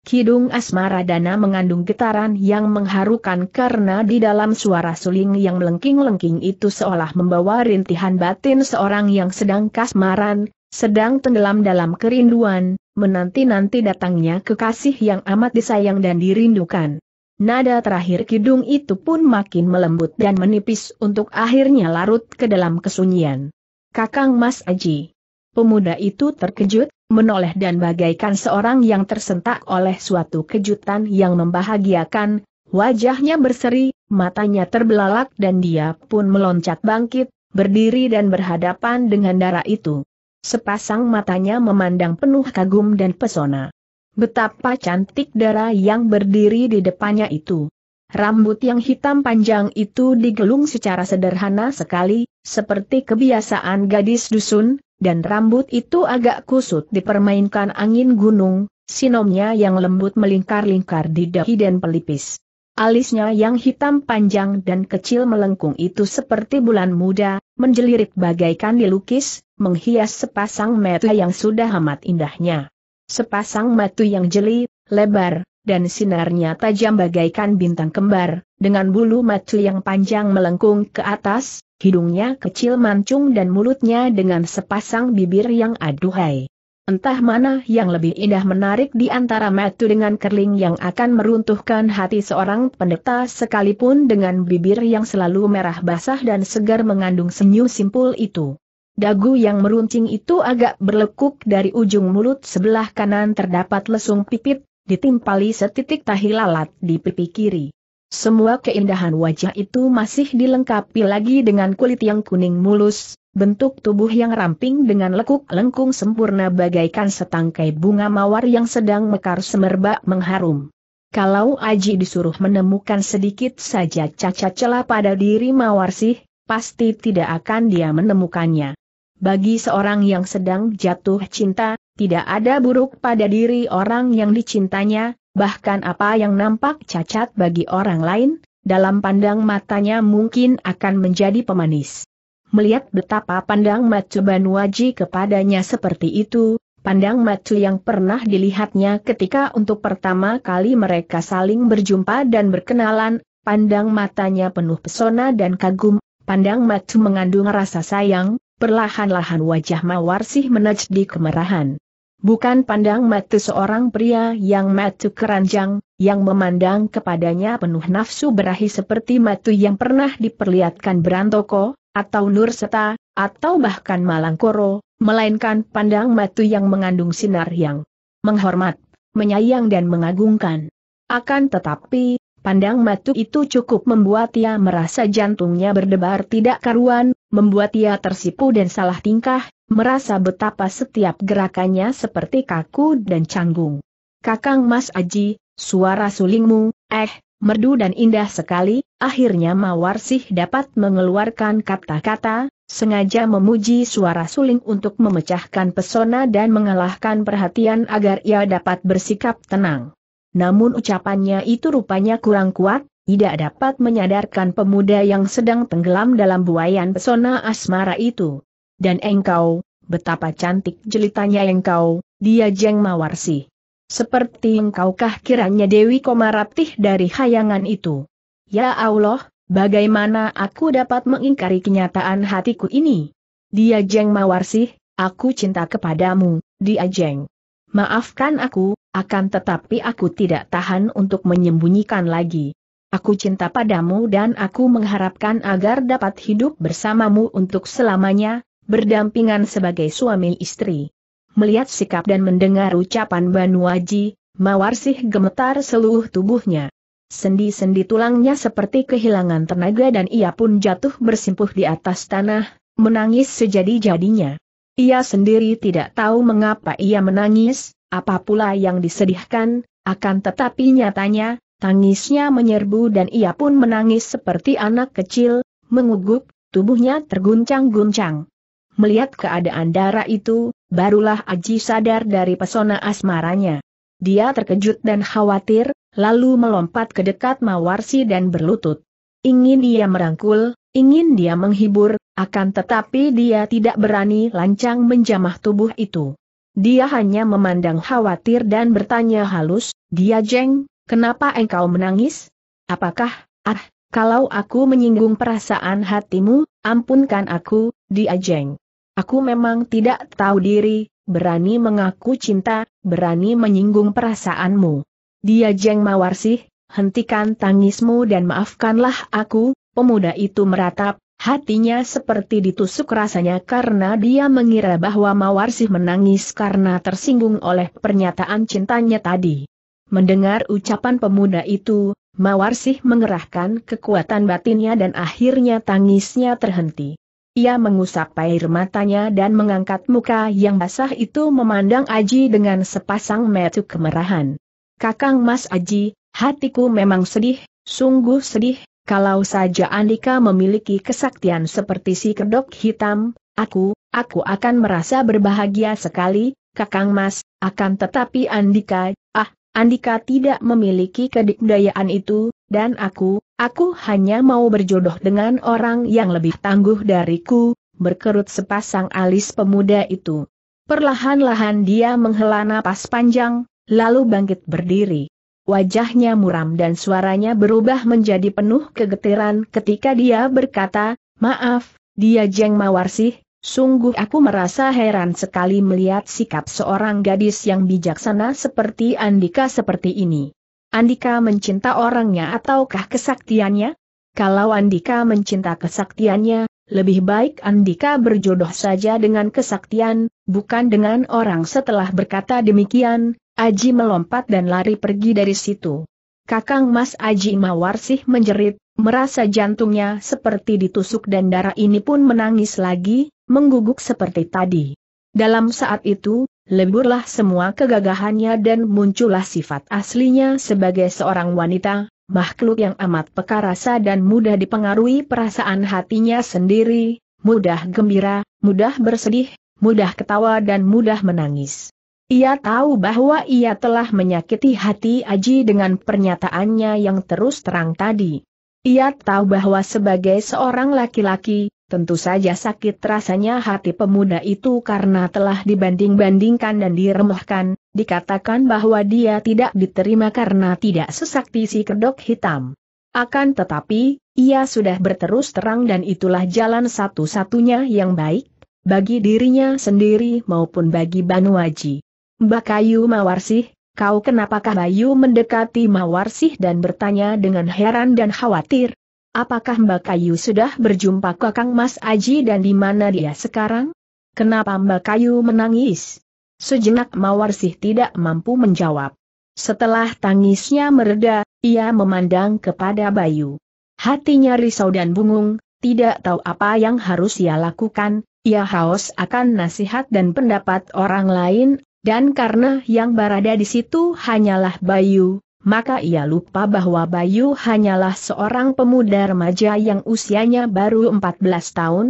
Kidung Asmara Dana mengandung getaran yang mengharukan karena di dalam suara suling yang melengking-lengking itu seolah membawa rintihan batin seorang yang sedang kasmaran, sedang tenggelam dalam kerinduan, menanti-nanti datangnya kekasih yang amat disayang dan dirindukan. Nada terakhir kidung itu pun makin melembut dan menipis untuk akhirnya larut ke dalam kesunyian. Kakang Mas Aji. Pemuda itu terkejut, menoleh dan bagaikan seorang yang tersentak oleh suatu kejutan yang membahagiakan, wajahnya berseri, matanya terbelalak dan dia pun meloncat bangkit, berdiri dan berhadapan dengan darah itu. Sepasang matanya memandang penuh kagum dan pesona. Betapa cantik darah yang berdiri di depannya itu. Rambut yang hitam panjang itu digelung secara sederhana sekali, seperti kebiasaan gadis dusun, dan rambut itu agak kusut dipermainkan angin gunung, sinomnya yang lembut melingkar-lingkar di dahi dan pelipis. Alisnya yang hitam panjang dan kecil melengkung itu seperti bulan muda, menjelirik bagaikan dilukis, menghias sepasang mata yang sudah amat indahnya. Sepasang mata yang jeli, lebar, dan sinarnya tajam bagaikan bintang kembar, dengan bulu mata yang panjang melengkung ke atas, hidungnya kecil mancung dan mulutnya dengan sepasang bibir yang aduhai. Entah mana yang lebih indah menarik di antara metu dengan kerling yang akan meruntuhkan hati seorang pendeta sekalipun dengan bibir yang selalu merah basah dan segar mengandung senyum simpul itu. Dagu yang meruncing itu agak berlekuk dari ujung mulut sebelah kanan terdapat lesung pipit, ditimpali setitik tahi lalat di pipi kiri. Semua keindahan wajah itu masih dilengkapi lagi dengan kulit yang kuning mulus, bentuk tubuh yang ramping dengan lekuk lengkung sempurna bagaikan setangkai bunga mawar yang sedang mekar semerbak mengharum. Kalau Aji disuruh menemukan sedikit saja cacat celah pada diri mawar sih, pasti tidak akan dia menemukannya. Bagi seorang yang sedang jatuh cinta, tidak ada buruk pada diri orang yang dicintanya, bahkan apa yang nampak cacat bagi orang lain, dalam pandang matanya mungkin akan menjadi pemanis. Melihat betapa pandang Matsu Banuaji kepadanya seperti itu, pandang Matsu yang pernah dilihatnya ketika untuk pertama kali mereka saling berjumpa dan berkenalan, pandang matanya penuh pesona dan kagum, pandang Matsu mengandung rasa sayang, perlahan-lahan wajah Mawar sih di kemerahan. Bukan pandang mata seorang pria yang mata keranjang, yang memandang kepadanya penuh nafsu berahi seperti mata yang pernah diperlihatkan Berantoko, atau Nurseta, atau bahkan Malangkoro, melainkan pandang mata yang mengandung sinar yang menghormat, menyayang dan mengagungkan. Akan tetapi, Pandang matuk itu cukup membuat ia merasa jantungnya berdebar tidak karuan, membuat ia tersipu dan salah tingkah, merasa betapa setiap gerakannya seperti kaku dan canggung. Kakang Mas Aji, suara sulingmu, eh, merdu dan indah sekali, akhirnya Mawar sih dapat mengeluarkan kata-kata, sengaja memuji suara suling untuk memecahkan pesona dan mengalahkan perhatian agar ia dapat bersikap tenang namun ucapannya itu rupanya kurang kuat, tidak dapat menyadarkan pemuda yang sedang tenggelam dalam buayan pesona asmara itu. Dan engkau, betapa cantik jelitanya engkau, dia jeng mawarsi. Seperti engkaukah kiranya Dewi Komaratih dari hayangan itu? Ya Allah, bagaimana aku dapat mengingkari kenyataan hatiku ini? Dia jeng mawarsih, aku cinta kepadamu, dia jeng. Maafkan aku, akan tetapi aku tidak tahan untuk menyembunyikan lagi. Aku cinta padamu dan aku mengharapkan agar dapat hidup bersamamu untuk selamanya, berdampingan sebagai suami istri. Melihat sikap dan mendengar ucapan Banuaji, Mawarsih gemetar seluruh tubuhnya. Sendi-sendi tulangnya seperti kehilangan tenaga dan ia pun jatuh bersimpuh di atas tanah, menangis sejadi-jadinya. Ia sendiri tidak tahu mengapa ia menangis, apa pula yang disedihkan, akan tetapi nyatanya, tangisnya menyerbu dan ia pun menangis seperti anak kecil, mengugup, tubuhnya terguncang-guncang. Melihat keadaan darah itu, barulah Aji sadar dari pesona asmaranya. Dia terkejut dan khawatir, lalu melompat ke dekat Mawarsi dan berlutut. Ingin dia merangkul, ingin dia menghibur, akan tetapi dia tidak berani lancang menjamah tubuh itu. Dia hanya memandang khawatir dan bertanya halus, dia jeng, kenapa engkau menangis? Apakah, ah, kalau aku menyinggung perasaan hatimu, ampunkan aku, dia jeng. Aku memang tidak tahu diri, berani mengaku cinta, berani menyinggung perasaanmu. Dia jeng mawarsih, hentikan tangismu dan maafkanlah aku, pemuda itu meratap, Hatinya seperti ditusuk rasanya karena dia mengira bahwa Mawarsih menangis karena tersinggung oleh pernyataan cintanya tadi. Mendengar ucapan pemuda itu, Mawarsih mengerahkan kekuatan batinnya dan akhirnya tangisnya terhenti. Ia mengusap air matanya dan mengangkat muka yang basah itu memandang Aji dengan sepasang mata kemerahan. Kakang Mas Aji, hatiku memang sedih, sungguh sedih, kalau saja Andika memiliki kesaktian seperti si kedok hitam, aku, aku akan merasa berbahagia sekali, Kakang Mas, akan tetapi Andika, ah, Andika tidak memiliki kedikdayaan itu, dan aku, aku hanya mau berjodoh dengan orang yang lebih tangguh dariku, berkerut sepasang alis pemuda itu. Perlahan-lahan dia menghela napas panjang, lalu bangkit berdiri wajahnya muram dan suaranya berubah menjadi penuh kegetiran ketika dia berkata, Maaf, dia Jeng mawar sih, sungguh aku merasa heran sekali melihat sikap seorang gadis yang bijaksana seperti Andika seperti ini. Andika mencinta orangnya ataukah kesaktiannya? Kalau Andika mencinta kesaktiannya, lebih baik Andika berjodoh saja dengan kesaktian, bukan dengan orang setelah berkata demikian, Aji melompat dan lari pergi dari situ. Kakang Mas Aji Mawarsih menjerit, merasa jantungnya seperti ditusuk dan darah ini pun menangis lagi, mengguguk seperti tadi. Dalam saat itu, leburlah semua kegagahannya dan muncullah sifat aslinya sebagai seorang wanita, makhluk yang amat peka rasa dan mudah dipengaruhi perasaan hatinya sendiri, mudah gembira, mudah bersedih, mudah ketawa dan mudah menangis. Ia tahu bahwa ia telah menyakiti hati Aji dengan pernyataannya yang terus terang tadi. Ia tahu bahwa sebagai seorang laki-laki, tentu saja sakit rasanya hati pemuda itu karena telah dibanding-bandingkan dan diremehkan, dikatakan bahwa dia tidak diterima karena tidak sesakti si kedok hitam. Akan tetapi, ia sudah berterus terang dan itulah jalan satu-satunya yang baik, bagi dirinya sendiri maupun bagi Banu Aji. Mbak Kayu Mawarsih, kau kenapakah Bayu mendekati Mawarsih dan bertanya dengan heran dan khawatir? Apakah Mbak Kayu sudah berjumpa Kakang Mas Aji dan di mana dia sekarang? Kenapa Mbak Kayu menangis? Sejenak Mawarsih tidak mampu menjawab. Setelah tangisnya mereda, ia memandang kepada Bayu. Hatinya risau dan bungung, tidak tahu apa yang harus ia lakukan, ia haus akan nasihat dan pendapat orang lain, dan karena yang berada di situ hanyalah Bayu, maka ia lupa bahwa Bayu hanyalah seorang pemuda remaja yang usianya baru 14 tahun.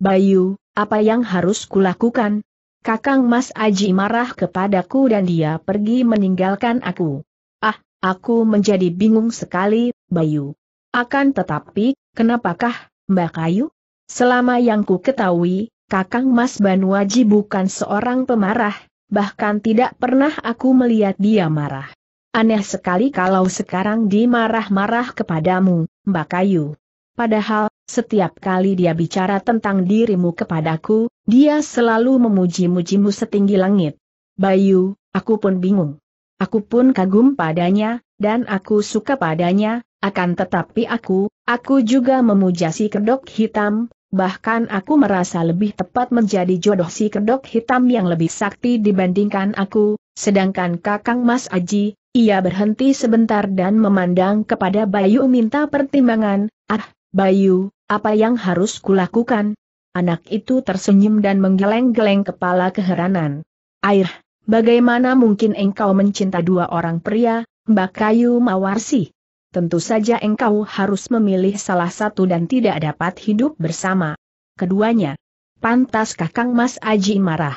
Bayu, apa yang harus kulakukan? Kakang Mas Aji marah kepadaku dan dia pergi meninggalkan aku. Ah, aku menjadi bingung sekali, Bayu. Akan tetapi, kenapakah, Mbak Kayu? Selama yang ku ketahui, Kakang Mas Banuaji bukan seorang pemarah, bahkan tidak pernah aku melihat dia marah. Aneh sekali kalau sekarang dimarah-marah kepadamu, Mbak Kayu. Padahal, setiap kali dia bicara tentang dirimu kepadaku, dia selalu memuji-mujimu setinggi langit. Bayu, aku pun bingung. Aku pun kagum padanya, dan aku suka padanya, akan tetapi aku, aku juga memuja si kedok hitam, bahkan aku merasa lebih tepat menjadi jodoh si kedok hitam yang lebih sakti dibandingkan aku, sedangkan kakang Mas Aji, ia berhenti sebentar dan memandang kepada Bayu minta pertimbangan, ah, Bayu, apa yang harus kulakukan? Anak itu tersenyum dan menggeleng-geleng kepala keheranan. Air, bagaimana mungkin engkau mencinta dua orang pria, Mbak Kayu Mawarsi? tentu saja engkau harus memilih salah satu dan tidak dapat hidup bersama. Keduanya. Pantas kakang Mas Aji marah.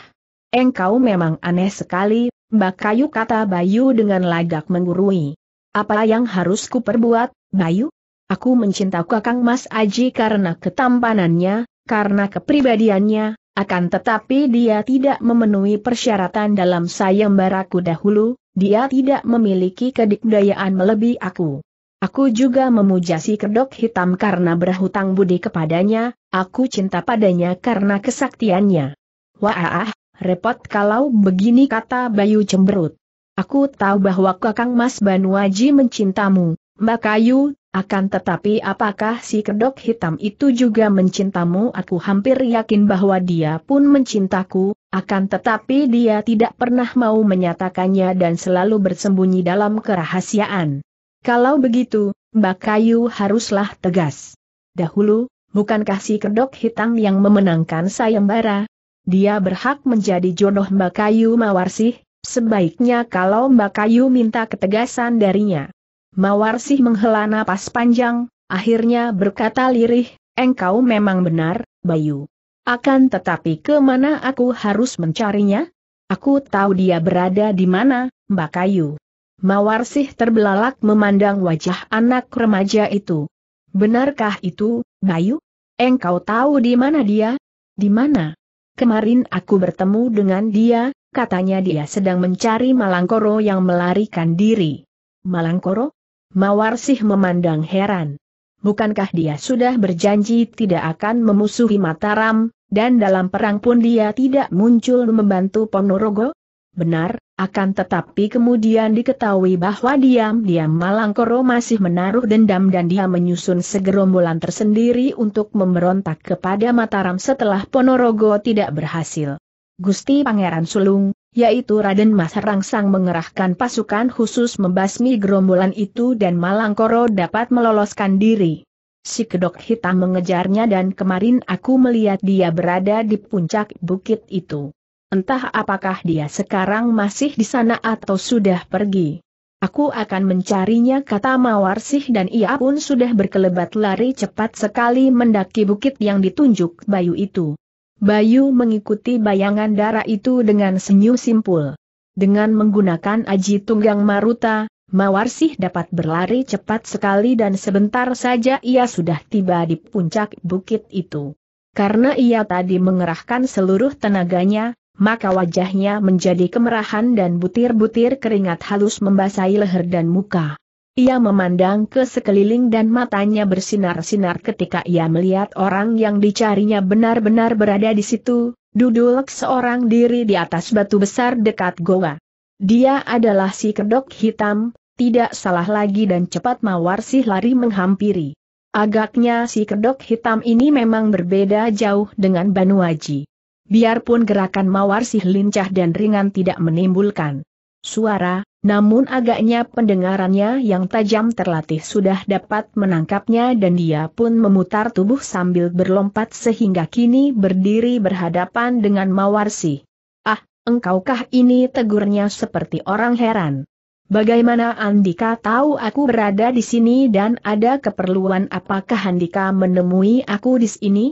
Engkau memang aneh sekali, Mbak Kayu kata Bayu dengan lagak menggurui. Apa yang harus perbuat, Bayu? Aku mencinta kakang Mas Aji karena ketampanannya, karena kepribadiannya, akan tetapi dia tidak memenuhi persyaratan dalam sayembaraku dahulu, dia tidak memiliki kedikdayaan melebihi aku. Aku juga memuja si kedok hitam karena berhutang budi kepadanya, aku cinta padanya karena kesaktiannya. Wah, repot kalau begini kata Bayu cemberut. Aku tahu bahwa Kakang Mas Banuaji mencintamu, Mbak Kayu, akan tetapi apakah si kedok hitam itu juga mencintamu? Aku hampir yakin bahwa dia pun mencintaku, akan tetapi dia tidak pernah mau menyatakannya dan selalu bersembunyi dalam kerahasiaan. Kalau begitu, Mbak Kayu haruslah tegas. Dahulu, bukankah si kedok hitam yang memenangkan sayembara? Dia berhak menjadi jodoh Mbak Kayu Mawarsih, sebaiknya kalau Mbak Kayu minta ketegasan darinya. Mawarsih menghela napas panjang, akhirnya berkata lirih, engkau memang benar, Bayu. Akan tetapi kemana aku harus mencarinya? Aku tahu dia berada di mana, Mbak Kayu. Mawarsih terbelalak memandang wajah anak remaja itu. Benarkah itu, Bayu? Engkau tahu di mana dia? Di mana? Kemarin aku bertemu dengan dia, katanya dia sedang mencari Malangkoro yang melarikan diri. Malangkoro? Mawarsih memandang heran. Bukankah dia sudah berjanji tidak akan memusuhi Mataram, dan dalam perang pun dia tidak muncul membantu Ponorogo? Benar, akan tetapi kemudian diketahui bahwa diam-diam Malangkoro masih menaruh dendam dan dia menyusun segerombolan tersendiri untuk memberontak kepada Mataram setelah Ponorogo tidak berhasil. Gusti Pangeran Sulung, yaitu Raden Mas Rangsang mengerahkan pasukan khusus membasmi gerombolan itu dan Malangkoro dapat meloloskan diri. Si kedok hitam mengejarnya dan kemarin aku melihat dia berada di puncak bukit itu. Entah apakah dia sekarang masih di sana atau sudah pergi. Aku akan mencarinya kata Mawarsih dan ia pun sudah berkelebat lari cepat sekali mendaki bukit yang ditunjuk Bayu itu. Bayu mengikuti bayangan darah itu dengan senyum simpul. Dengan menggunakan aji tunggang Maruta, Mawarsih dapat berlari cepat sekali dan sebentar saja ia sudah tiba di puncak bukit itu. Karena ia tadi mengerahkan seluruh tenaganya, maka wajahnya menjadi kemerahan dan butir-butir keringat halus membasahi leher dan muka. Ia memandang ke sekeliling dan matanya bersinar-sinar ketika ia melihat orang yang dicarinya benar-benar berada di situ, duduk seorang diri di atas batu besar dekat goa. Dia adalah si kedok hitam, tidak salah lagi dan cepat mawar sih lari menghampiri. Agaknya si kedok hitam ini memang berbeda jauh dengan Banu Aji biarpun gerakan mawar sih lincah dan ringan tidak menimbulkan suara, namun agaknya pendengarannya yang tajam terlatih sudah dapat menangkapnya dan dia pun memutar tubuh sambil berlompat sehingga kini berdiri berhadapan dengan mawar sih. Ah, engkaukah ini tegurnya seperti orang heran. Bagaimana Andika tahu aku berada di sini dan ada keperluan apakah Andika menemui aku di sini?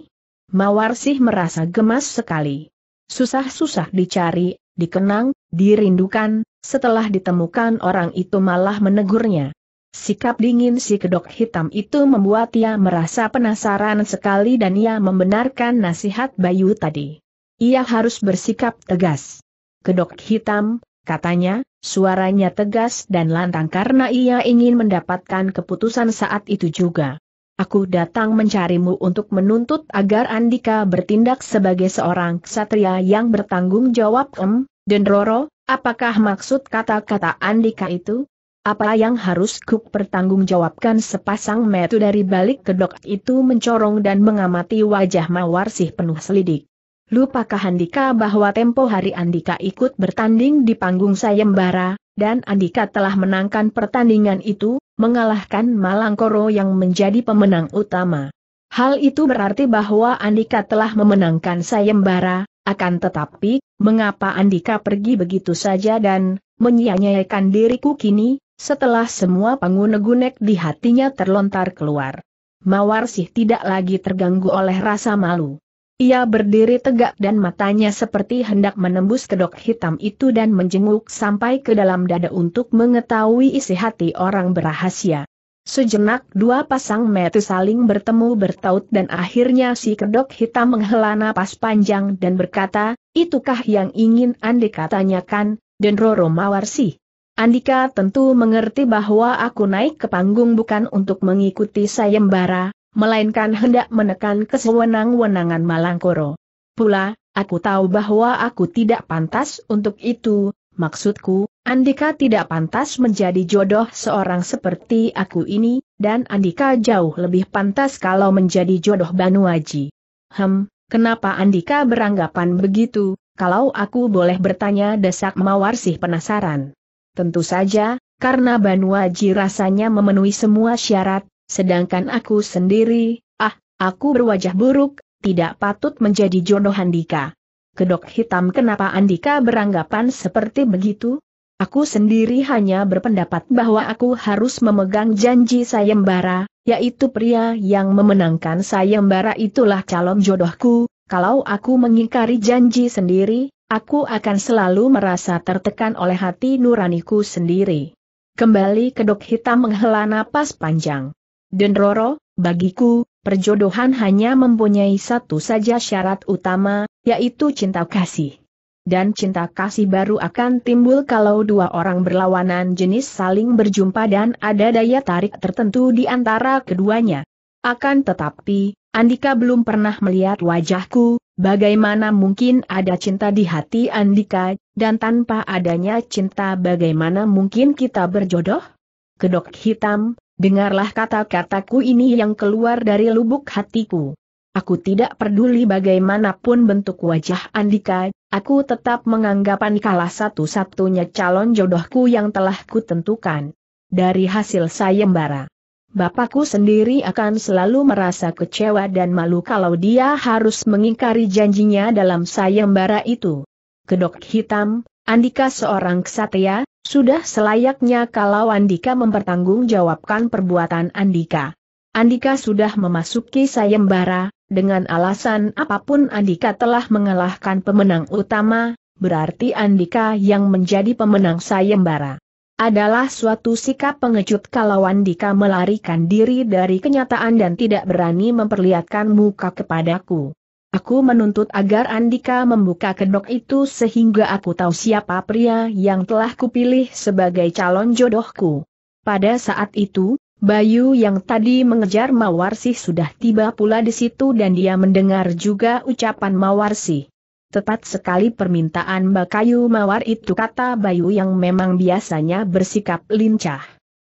Mawar sih merasa gemas sekali. Susah-susah dicari, dikenang, dirindukan, setelah ditemukan orang itu malah menegurnya. Sikap dingin si kedok hitam itu membuat ia merasa penasaran sekali dan ia membenarkan nasihat Bayu tadi. Ia harus bersikap tegas. Kedok hitam, katanya, suaranya tegas dan lantang karena ia ingin mendapatkan keputusan saat itu juga. Aku datang mencarimu untuk menuntut agar Andika bertindak sebagai seorang ksatria yang bertanggung jawab em, Dendroro, apakah maksud kata-kata Andika itu? Apa yang harus ku pertanggungjawabkan sepasang metu dari balik kedok itu mencorong dan mengamati wajah mawar sih penuh selidik. Lupakah Andika bahwa tempo hari Andika ikut bertanding di panggung sayembara, dan Andika telah menangkan pertandingan itu, mengalahkan Malangkoro yang menjadi pemenang utama. Hal itu berarti bahwa Andika telah memenangkan sayembara, akan tetapi, mengapa Andika pergi begitu saja dan menyia-nyiakan diriku kini, setelah semua pangune-gunek di hatinya terlontar keluar. Mawarsih tidak lagi terganggu oleh rasa malu. Ia berdiri tegak dan matanya seperti hendak menembus kedok hitam itu dan menjenguk sampai ke dalam dada untuk mengetahui isi hati orang berahasia. Sejenak dua pasang mata saling bertemu bertaut dan akhirnya si kedok hitam menghela napas panjang dan berkata, itukah yang ingin Andika tanyakan, Denroro Mawarsi. Andika tentu mengerti bahwa aku naik ke panggung bukan untuk mengikuti sayembara, melainkan hendak menekan kesewenang-wenangan Malangkoro. Pula, aku tahu bahwa aku tidak pantas untuk itu, maksudku, Andika tidak pantas menjadi jodoh seorang seperti aku ini, dan Andika jauh lebih pantas kalau menjadi jodoh Banu Aji. Hem, kenapa Andika beranggapan begitu, kalau aku boleh bertanya desak sih penasaran. Tentu saja, karena Banu Aji rasanya memenuhi semua syarat, Sedangkan aku sendiri, ah, aku berwajah buruk, tidak patut menjadi jodoh Andika. Kedok hitam kenapa Andika beranggapan seperti begitu? Aku sendiri hanya berpendapat bahwa aku harus memegang janji sayembara, yaitu pria yang memenangkan sayembara itulah calon jodohku, kalau aku mengingkari janji sendiri, aku akan selalu merasa tertekan oleh hati nuraniku sendiri. Kembali kedok hitam menghela napas panjang. Denroro, bagiku, perjodohan hanya mempunyai satu saja syarat utama, yaitu cinta kasih. Dan cinta kasih baru akan timbul kalau dua orang berlawanan jenis saling berjumpa dan ada daya tarik tertentu di antara keduanya. Akan tetapi, Andika belum pernah melihat wajahku, bagaimana mungkin ada cinta di hati Andika, dan tanpa adanya cinta bagaimana mungkin kita berjodoh? Kedok hitam, Dengarlah kata-kataku ini yang keluar dari lubuk hatiku. Aku tidak peduli bagaimanapun bentuk wajah Andika, aku tetap menganggap kalah satu-satunya calon jodohku yang telah kutentukan. Dari hasil sayembara. Bapakku sendiri akan selalu merasa kecewa dan malu kalau dia harus mengingkari janjinya dalam sayembara itu. Kedok hitam, Andika seorang kesatria, sudah selayaknya kalau Andika mempertanggungjawabkan perbuatan Andika. Andika sudah memasuki sayembara, dengan alasan apapun Andika telah mengalahkan pemenang utama, berarti Andika yang menjadi pemenang sayembara. Adalah suatu sikap pengecut kalau Andika melarikan diri dari kenyataan dan tidak berani memperlihatkan muka kepadaku. Aku menuntut agar Andika membuka kedok itu sehingga aku tahu siapa pria yang telah kupilih sebagai calon jodohku. Pada saat itu, Bayu yang tadi mengejar Mawarsi sudah tiba pula di situ dan dia mendengar juga ucapan Mawarsi. Tepat sekali permintaan Bakayu Mawar itu kata Bayu yang memang biasanya bersikap lincah.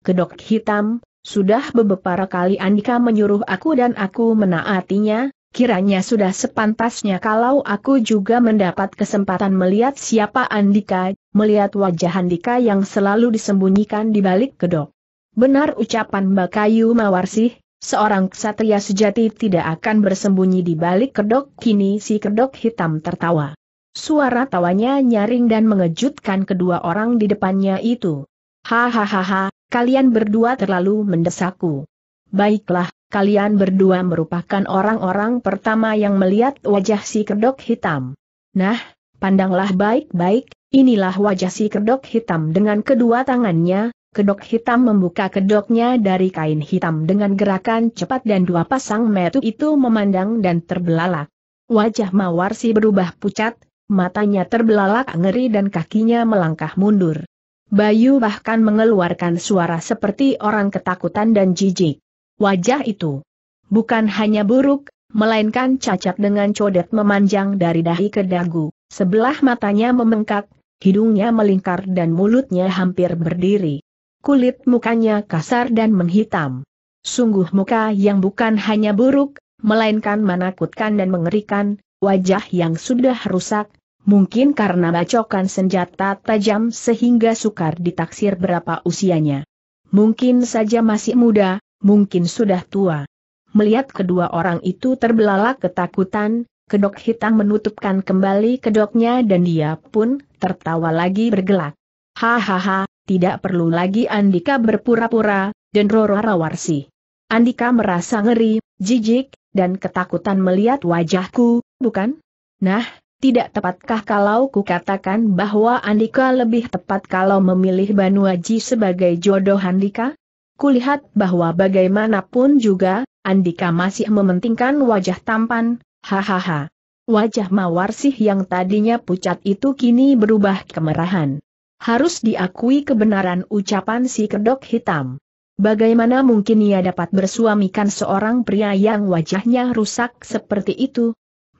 Kedok hitam, sudah beberapa kali Andika menyuruh aku dan aku menaatinya, Kiranya sudah sepantasnya kalau aku juga mendapat kesempatan melihat siapa Andika, melihat wajah Andika yang selalu disembunyikan di balik kedok. Benar ucapan Mbak Kayu Mawarsih, seorang ksatria sejati tidak akan bersembunyi di balik kedok, kini si kedok hitam tertawa. Suara tawanya nyaring dan mengejutkan kedua orang di depannya itu. Hahaha, kalian berdua terlalu mendesakku. Baiklah, kalian berdua merupakan orang-orang pertama yang melihat wajah si kedok hitam. Nah, pandanglah baik-baik, inilah wajah si kedok hitam dengan kedua tangannya, kedok hitam membuka kedoknya dari kain hitam dengan gerakan cepat dan dua pasang metu itu memandang dan terbelalak. Wajah mawar si berubah pucat, matanya terbelalak ngeri dan kakinya melangkah mundur. Bayu bahkan mengeluarkan suara seperti orang ketakutan dan jijik. Wajah itu bukan hanya buruk, melainkan cacat dengan codet memanjang dari dahi ke dagu, sebelah matanya memengkak, hidungnya melingkar dan mulutnya hampir berdiri. Kulit mukanya kasar dan menghitam. Sungguh muka yang bukan hanya buruk, melainkan menakutkan dan mengerikan, wajah yang sudah rusak, mungkin karena bacokan senjata tajam sehingga sukar ditaksir berapa usianya. Mungkin saja masih muda, mungkin sudah tua. Melihat kedua orang itu terbelalak ketakutan, kedok hitam menutupkan kembali kedoknya dan dia pun tertawa lagi bergelak. Hahaha, tidak perlu lagi Andika berpura-pura, dan Roro Rawarsi. Andika merasa ngeri, jijik, dan ketakutan melihat wajahku, bukan? Nah, tidak tepatkah kalau katakan bahwa Andika lebih tepat kalau memilih Banuaji sebagai jodoh Andika? kulihat bahwa bagaimanapun juga, Andika masih mementingkan wajah tampan, hahaha. Wajah mawar sih yang tadinya pucat itu kini berubah kemerahan. Harus diakui kebenaran ucapan si kedok hitam. Bagaimana mungkin ia dapat bersuamikan seorang pria yang wajahnya rusak seperti itu?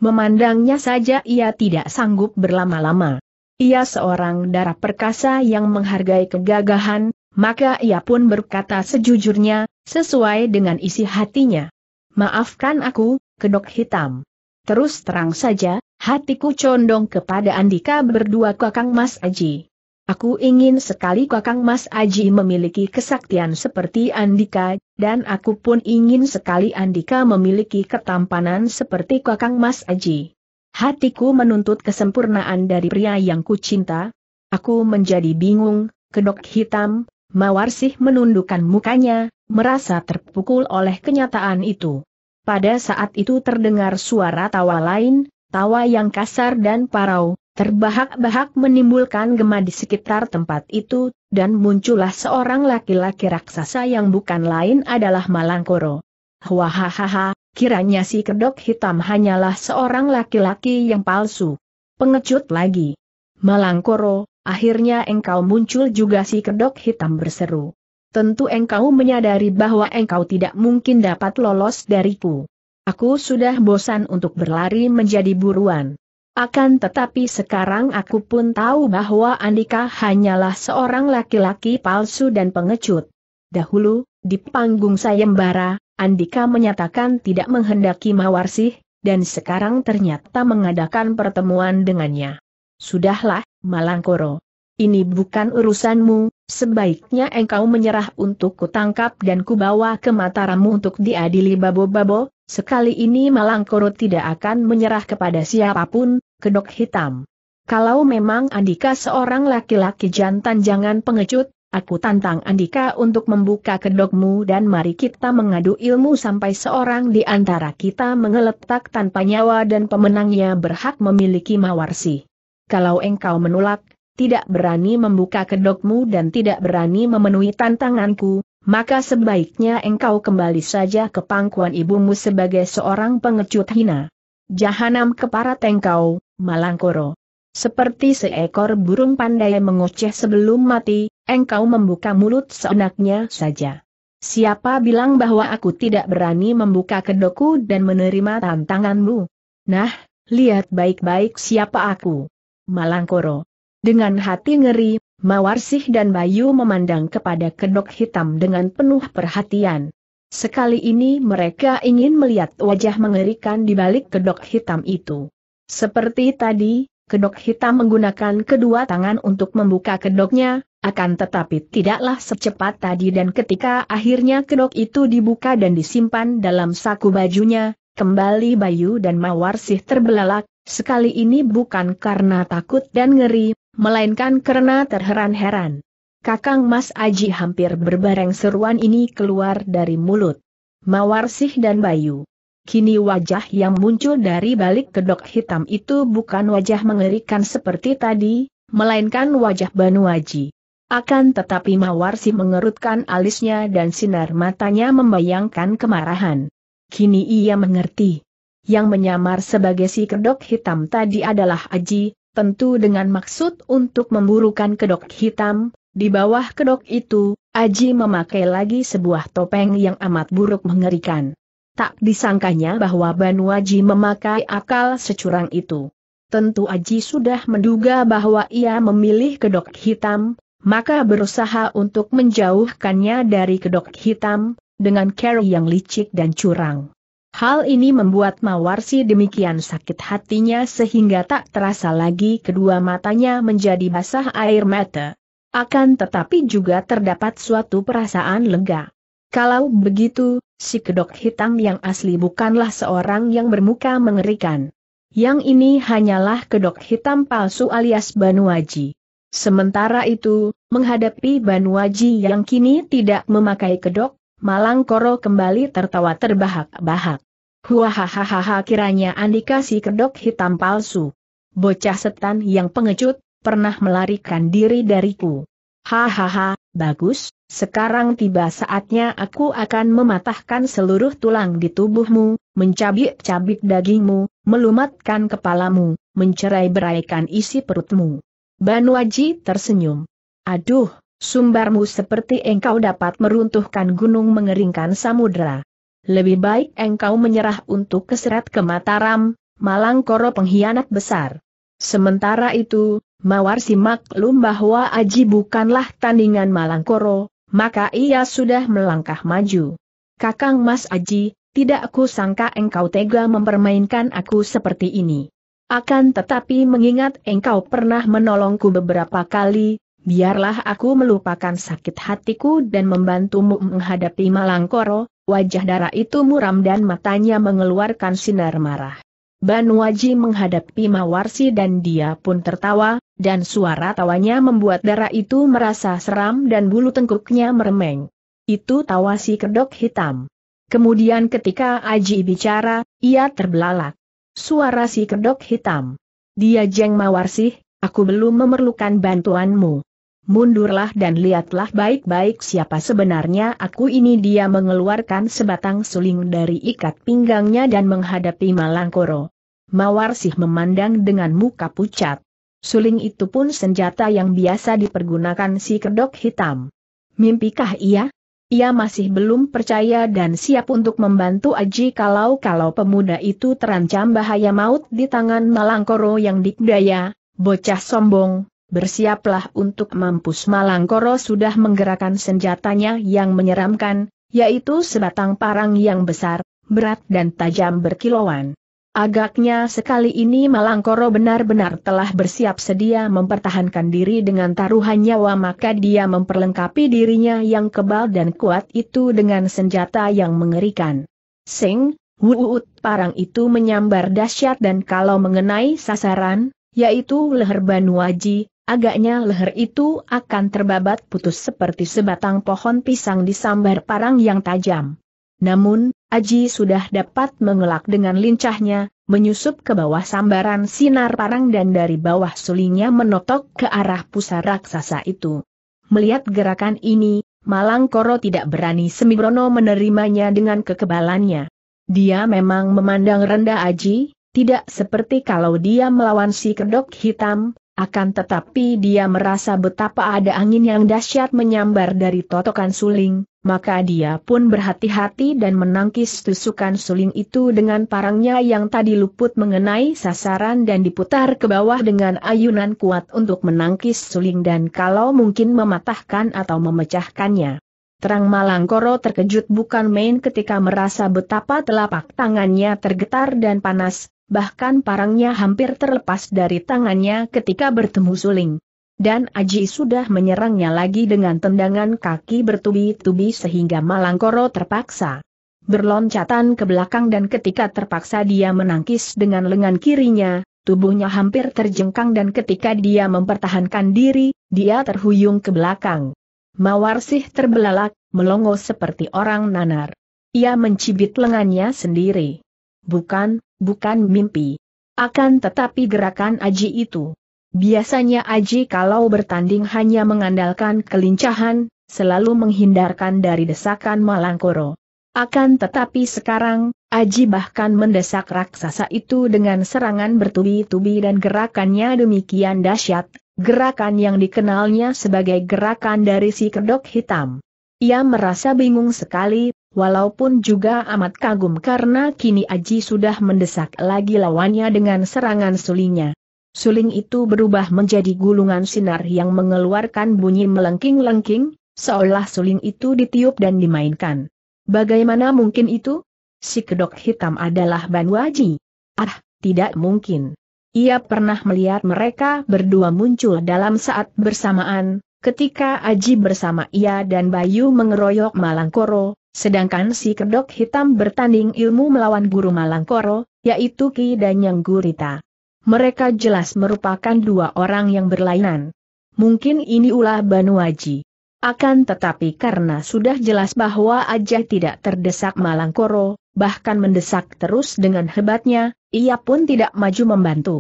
Memandangnya saja ia tidak sanggup berlama-lama. Ia seorang darah perkasa yang menghargai kegagahan, maka ia pun berkata sejujurnya, sesuai dengan isi hatinya. Maafkan aku, kedok hitam. Terus terang saja, hatiku condong kepada Andika berdua kakang Mas Aji. Aku ingin sekali kakang Mas Aji memiliki kesaktian seperti Andika, dan aku pun ingin sekali Andika memiliki ketampanan seperti kakang Mas Aji. Hatiku menuntut kesempurnaan dari pria yang kucinta. Aku menjadi bingung, kedok hitam, Mawarsih menundukkan mukanya, merasa terpukul oleh kenyataan itu. Pada saat itu terdengar suara tawa lain, tawa yang kasar dan parau, terbahak-bahak menimbulkan gema di sekitar tempat itu, dan muncullah seorang laki-laki raksasa yang bukan lain adalah Malangkoro. Wahahaha, kiranya si kedok hitam hanyalah seorang laki-laki yang palsu. Pengecut lagi. Malangkoro, akhirnya engkau muncul juga si kedok hitam berseru. Tentu engkau menyadari bahwa engkau tidak mungkin dapat lolos dariku. Aku sudah bosan untuk berlari menjadi buruan. Akan tetapi sekarang aku pun tahu bahwa Andika hanyalah seorang laki-laki palsu dan pengecut. Dahulu, di panggung sayembara, Andika menyatakan tidak menghendaki Mawarsih, dan sekarang ternyata mengadakan pertemuan dengannya. Sudahlah, Malangkoro. Ini bukan urusanmu, sebaiknya engkau menyerah untuk kutangkap dan kubawa ke Mataramu untuk diadili babo-babo, sekali ini Malangkoro tidak akan menyerah kepada siapapun, kedok hitam. Kalau memang Andika seorang laki-laki jantan jangan pengecut, Aku tantang Andika untuk membuka kedokmu dan mari kita mengadu ilmu sampai seorang di antara kita mengeletak tanpa nyawa dan pemenangnya berhak memiliki mawarsi kalau engkau menolak, tidak berani membuka kedokmu dan tidak berani memenuhi tantanganku, maka sebaiknya engkau kembali saja ke pangkuan ibumu sebagai seorang pengecut hina. Jahanam keparat engkau, Malangkoro. Seperti seekor burung pandai mengoceh sebelum mati, engkau membuka mulut seenaknya saja. Siapa bilang bahwa aku tidak berani membuka kedokku dan menerima tantanganmu? Nah, lihat baik-baik siapa aku. Malangkoro. Dengan hati ngeri, Mawarsih dan Bayu memandang kepada kedok hitam dengan penuh perhatian. Sekali ini mereka ingin melihat wajah mengerikan di balik kedok hitam itu. Seperti tadi, kedok hitam menggunakan kedua tangan untuk membuka kedoknya, akan tetapi tidaklah secepat tadi dan ketika akhirnya kedok itu dibuka dan disimpan dalam saku bajunya, kembali Bayu dan Mawarsih terbelalak, Sekali ini bukan karena takut dan ngeri, melainkan karena terheran-heran. Kakang Mas Aji hampir berbareng seruan ini keluar dari mulut. Mawarsih dan Bayu. Kini wajah yang muncul dari balik kedok hitam itu bukan wajah mengerikan seperti tadi, melainkan wajah Banu Aji. Akan tetapi Mawarsi mengerutkan alisnya dan sinar matanya membayangkan kemarahan. Kini ia mengerti yang menyamar sebagai si kedok hitam tadi adalah Aji, tentu dengan maksud untuk memburukan kedok hitam, di bawah kedok itu, Aji memakai lagi sebuah topeng yang amat buruk mengerikan. Tak disangkanya bahwa Banu Aji memakai akal securang itu. Tentu Aji sudah menduga bahwa ia memilih kedok hitam, maka berusaha untuk menjauhkannya dari kedok hitam, dengan cara yang licik dan curang. Hal ini membuat Mawarsi demikian sakit hatinya sehingga tak terasa lagi kedua matanya menjadi basah air mata. Akan tetapi juga terdapat suatu perasaan lega. Kalau begitu, si kedok hitam yang asli bukanlah seorang yang bermuka mengerikan. Yang ini hanyalah kedok hitam palsu alias Banuaji. Sementara itu, menghadapi Banuaji yang kini tidak memakai kedok, Malangkoro kembali tertawa terbahak-bahak. Huahahaha kiranya Andika si kedok hitam palsu. Bocah setan yang pengecut, pernah melarikan diri dariku. Hahaha, bagus, sekarang tiba saatnya aku akan mematahkan seluruh tulang di tubuhmu, mencabik-cabik dagingmu, melumatkan kepalamu, mencerai-beraikan isi perutmu. Banuaji tersenyum. Aduh, sumbarmu seperti engkau dapat meruntuhkan gunung mengeringkan samudera lebih baik engkau menyerah untuk keseret ke Mataram, malang koro pengkhianat besar. Sementara itu, Mawar simak maklum bahwa Aji bukanlah tandingan malang koro, maka ia sudah melangkah maju. Kakang Mas Aji, tidak aku sangka engkau tega mempermainkan aku seperti ini. Akan tetapi mengingat engkau pernah menolongku beberapa kali, biarlah aku melupakan sakit hatiku dan membantumu menghadapi Malangkoro, wajah darah itu muram dan matanya mengeluarkan sinar marah. Waji menghadapi Mawarsi dan dia pun tertawa, dan suara tawanya membuat darah itu merasa seram dan bulu tengkuknya meremeng. Itu tawa si kedok hitam. Kemudian ketika Aji bicara, ia terbelalak. Suara si kedok hitam. Dia Jeng Mawarsih, aku belum memerlukan bantuanmu mundurlah dan lihatlah baik-baik siapa sebenarnya aku ini dia mengeluarkan sebatang suling dari ikat pinggangnya dan menghadapi Malangkoro. Mawar sih memandang dengan muka pucat. Suling itu pun senjata yang biasa dipergunakan si kedok hitam. Mimpikah ia? Ia masih belum percaya dan siap untuk membantu Aji kalau-kalau pemuda itu terancam bahaya maut di tangan Malangkoro yang dikdaya, bocah sombong, bersiaplah untuk mampus Malangkoro sudah menggerakkan senjatanya yang menyeramkan, yaitu sebatang parang yang besar, berat dan tajam berkilauan. Agaknya sekali ini Malangkoro benar-benar telah bersiap sedia mempertahankan diri dengan taruhan nyawa maka dia memperlengkapi dirinya yang kebal dan kuat itu dengan senjata yang mengerikan. Sing, wuut parang itu menyambar dahsyat dan kalau mengenai sasaran, yaitu leher Banuaji, Agaknya leher itu akan terbabat putus seperti sebatang pohon pisang disambar parang yang tajam. Namun, Aji sudah dapat mengelak dengan lincahnya, menyusup ke bawah sambaran sinar parang dan dari bawah sulingnya menotok ke arah pusar raksasa itu. Melihat gerakan ini, Malangkoro tidak berani Semibrono menerimanya dengan kekebalannya. Dia memang memandang rendah Aji, tidak seperti kalau dia melawan si kedok hitam, akan tetapi dia merasa betapa ada angin yang dahsyat menyambar dari totokan suling, maka dia pun berhati-hati dan menangkis tusukan suling itu dengan parangnya yang tadi luput mengenai sasaran dan diputar ke bawah dengan ayunan kuat untuk menangkis suling dan kalau mungkin mematahkan atau memecahkannya. Terang malang Koro terkejut bukan main ketika merasa betapa telapak tangannya tergetar dan panas, bahkan parangnya hampir terlepas dari tangannya ketika bertemu suling. Dan Aji sudah menyerangnya lagi dengan tendangan kaki bertubi-tubi sehingga Malangkoro terpaksa berloncatan ke belakang dan ketika terpaksa dia menangkis dengan lengan kirinya, tubuhnya hampir terjengkang dan ketika dia mempertahankan diri, dia terhuyung ke belakang. Mawarsih terbelalak, melongo seperti orang nanar. Ia mencibit lengannya sendiri. Bukan, bukan mimpi. Akan tetapi gerakan Aji itu. Biasanya Aji kalau bertanding hanya mengandalkan kelincahan, selalu menghindarkan dari desakan Malangkoro. Akan tetapi sekarang, Aji bahkan mendesak raksasa itu dengan serangan bertubi-tubi dan gerakannya demikian dahsyat, gerakan yang dikenalnya sebagai gerakan dari si kedok hitam. Ia merasa bingung sekali, walaupun juga amat kagum karena kini Aji sudah mendesak lagi lawannya dengan serangan sulingnya. Suling itu berubah menjadi gulungan sinar yang mengeluarkan bunyi melengking-lengking, seolah suling itu ditiup dan dimainkan. Bagaimana mungkin itu? Si kedok hitam adalah Ban Waji. Ah, tidak mungkin. Ia pernah melihat mereka berdua muncul dalam saat bersamaan, ketika Aji bersama ia dan Bayu mengeroyok Malangkoro, Sedangkan si kedok hitam bertanding ilmu melawan guru Malangkoro, yaitu Ki dan Yang Gurita. Mereka jelas merupakan dua orang yang berlainan. Mungkin ini ulah Banu Aji. Akan tetapi karena sudah jelas bahwa Ajah tidak terdesak Malangkoro, bahkan mendesak terus dengan hebatnya, ia pun tidak maju membantu.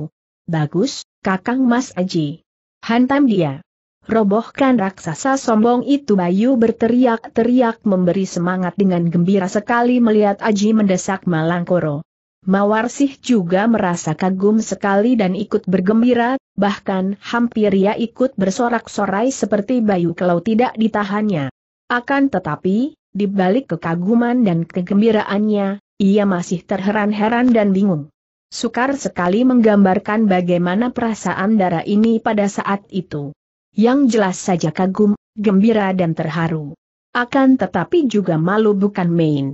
Bagus, Kakang Mas Aji. Hantam dia robohkan raksasa sombong itu Bayu berteriak-teriak memberi semangat dengan gembira sekali melihat Aji mendesak Malangkoro. Mawarsih juga merasa kagum sekali dan ikut bergembira, bahkan hampir ia ikut bersorak-sorai seperti Bayu kalau tidak ditahannya. Akan tetapi, dibalik kekaguman dan kegembiraannya, ia masih terheran-heran dan bingung. Sukar sekali menggambarkan bagaimana perasaan darah ini pada saat itu yang jelas saja kagum, gembira dan terharu. Akan tetapi juga malu bukan main.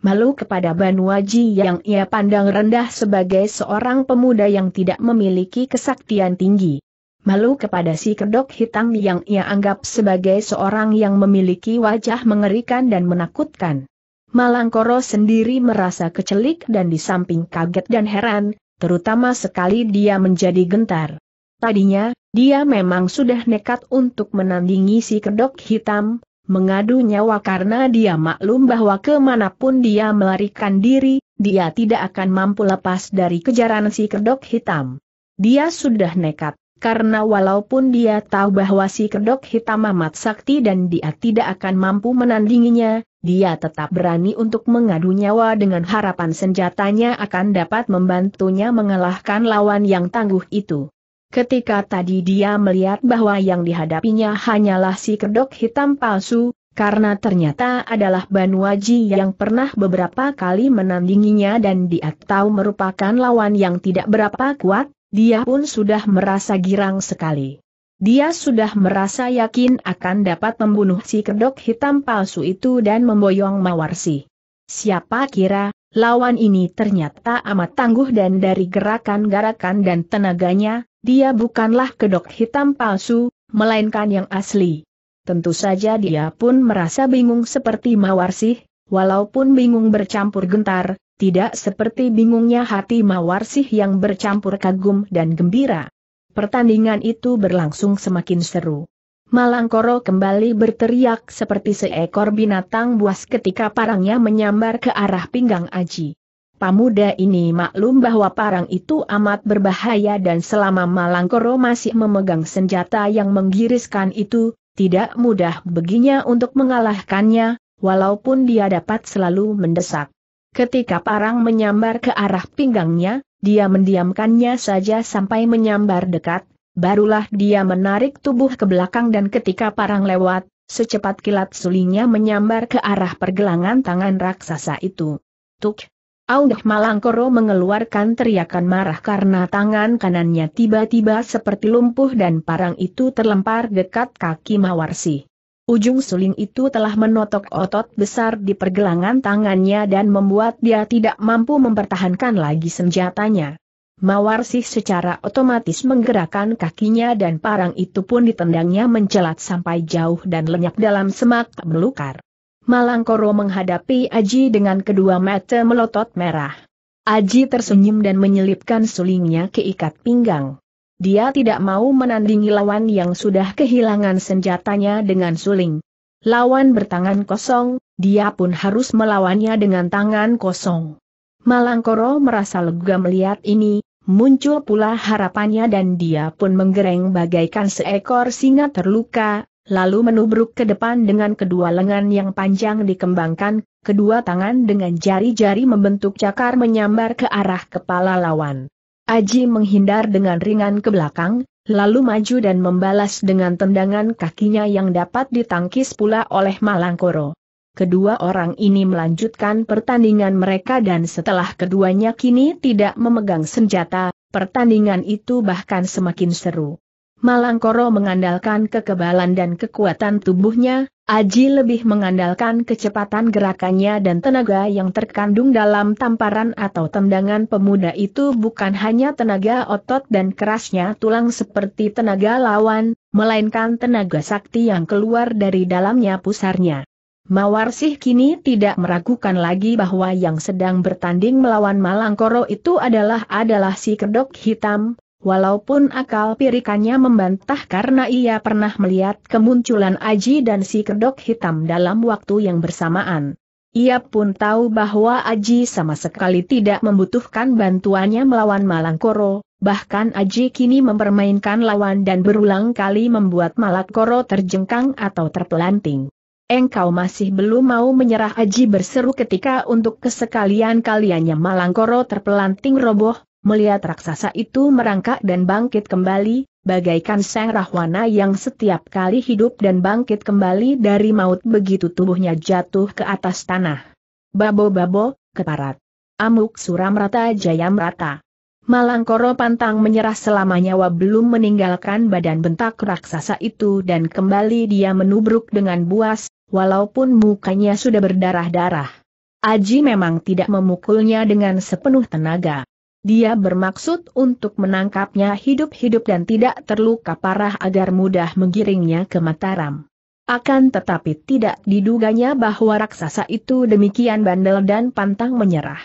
Malu kepada Banwaji yang ia pandang rendah sebagai seorang pemuda yang tidak memiliki kesaktian tinggi. Malu kepada si kedok hitam yang ia anggap sebagai seorang yang memiliki wajah mengerikan dan menakutkan. Malangkoro sendiri merasa kecelik dan di samping kaget dan heran, terutama sekali dia menjadi gentar. Tadinya, dia memang sudah nekat untuk menandingi si kedok hitam, mengadu nyawa karena dia maklum bahwa kemanapun dia melarikan diri, dia tidak akan mampu lepas dari kejaran si kedok hitam. Dia sudah nekat, karena walaupun dia tahu bahwa si kedok hitam amat sakti dan dia tidak akan mampu menandinginya, dia tetap berani untuk mengadu nyawa dengan harapan senjatanya akan dapat membantunya mengalahkan lawan yang tangguh itu. Ketika tadi dia melihat bahwa yang dihadapinya hanyalah si kedok hitam palsu, karena ternyata adalah Banuaji yang pernah beberapa kali menandinginya dan dia tahu merupakan lawan yang tidak berapa kuat, dia pun sudah merasa girang sekali. Dia sudah merasa yakin akan dapat membunuh si kedok hitam palsu itu dan memboyong Mawarsi. Siapa kira, lawan ini ternyata amat tangguh dan dari gerakan-gerakan dan tenaganya, dia bukanlah kedok hitam palsu, melainkan yang asli. Tentu saja dia pun merasa bingung seperti Mawarsih, walaupun bingung bercampur gentar, tidak seperti bingungnya hati Mawarsih yang bercampur kagum dan gembira. Pertandingan itu berlangsung semakin seru. Malangkoro kembali berteriak seperti seekor binatang buas ketika parangnya menyambar ke arah pinggang Aji. Pamuda ini maklum bahwa parang itu amat berbahaya dan selama Malangkoro masih memegang senjata yang menggiriskan itu, tidak mudah beginya untuk mengalahkannya, walaupun dia dapat selalu mendesak. Ketika parang menyambar ke arah pinggangnya, dia mendiamkannya saja sampai menyambar dekat, barulah dia menarik tubuh ke belakang dan ketika parang lewat, secepat kilat sulingnya menyambar ke arah pergelangan tangan raksasa itu. Tuk, Audah Malangkoro mengeluarkan teriakan marah karena tangan kanannya tiba-tiba seperti lumpuh dan parang itu terlempar dekat kaki Mawarsi. Ujung suling itu telah menotok otot besar di pergelangan tangannya dan membuat dia tidak mampu mempertahankan lagi senjatanya. Mawarsi secara otomatis menggerakkan kakinya dan parang itu pun ditendangnya mencelat sampai jauh dan lenyap dalam semak belukar. Malangkoro menghadapi Aji dengan kedua mata melotot merah. Aji tersenyum dan menyelipkan sulingnya ke ikat pinggang. Dia tidak mau menandingi lawan yang sudah kehilangan senjatanya dengan suling. Lawan bertangan kosong, dia pun harus melawannya dengan tangan kosong. Malangkoro merasa lega melihat ini, muncul pula harapannya dan dia pun menggereng bagaikan seekor singa terluka, lalu menubruk ke depan dengan kedua lengan yang panjang dikembangkan, kedua tangan dengan jari-jari membentuk cakar menyambar ke arah kepala lawan. Aji menghindar dengan ringan ke belakang, lalu maju dan membalas dengan tendangan kakinya yang dapat ditangkis pula oleh Malangkoro. Kedua orang ini melanjutkan pertandingan mereka dan setelah keduanya kini tidak memegang senjata, pertandingan itu bahkan semakin seru. Malangkoro mengandalkan kekebalan dan kekuatan tubuhnya, Aji lebih mengandalkan kecepatan gerakannya dan tenaga yang terkandung dalam tamparan atau tendangan pemuda itu bukan hanya tenaga otot dan kerasnya tulang seperti tenaga lawan, melainkan tenaga sakti yang keluar dari dalamnya pusarnya. Mawarsih kini tidak meragukan lagi bahwa yang sedang bertanding melawan Malangkoro itu adalah adalah si kedok hitam, Walaupun akal pirikannya membantah karena ia pernah melihat kemunculan Aji dan si kedok hitam dalam waktu yang bersamaan. Ia pun tahu bahwa Aji sama sekali tidak membutuhkan bantuannya melawan Malangkoro, bahkan Aji kini mempermainkan lawan dan berulang kali membuat Malangkoro terjengkang atau terpelanting. Engkau masih belum mau menyerah Aji berseru ketika untuk kesekalian kaliannya Malangkoro terpelanting roboh, Melihat raksasa itu merangkak dan bangkit kembali, bagaikan sang rahwana yang setiap kali hidup dan bangkit kembali dari maut begitu tubuhnya jatuh ke atas tanah. Babo-babo, keparat. Amuk suram rata jayam rata. Malangkoro pantang menyerah selama nyawa belum meninggalkan badan bentak raksasa itu dan kembali dia menubruk dengan buas, walaupun mukanya sudah berdarah-darah. Aji memang tidak memukulnya dengan sepenuh tenaga. Dia bermaksud untuk menangkapnya hidup-hidup dan tidak terluka parah agar mudah menggiringnya ke Mataram. Akan tetapi tidak diduganya bahwa raksasa itu demikian bandel dan pantang menyerah.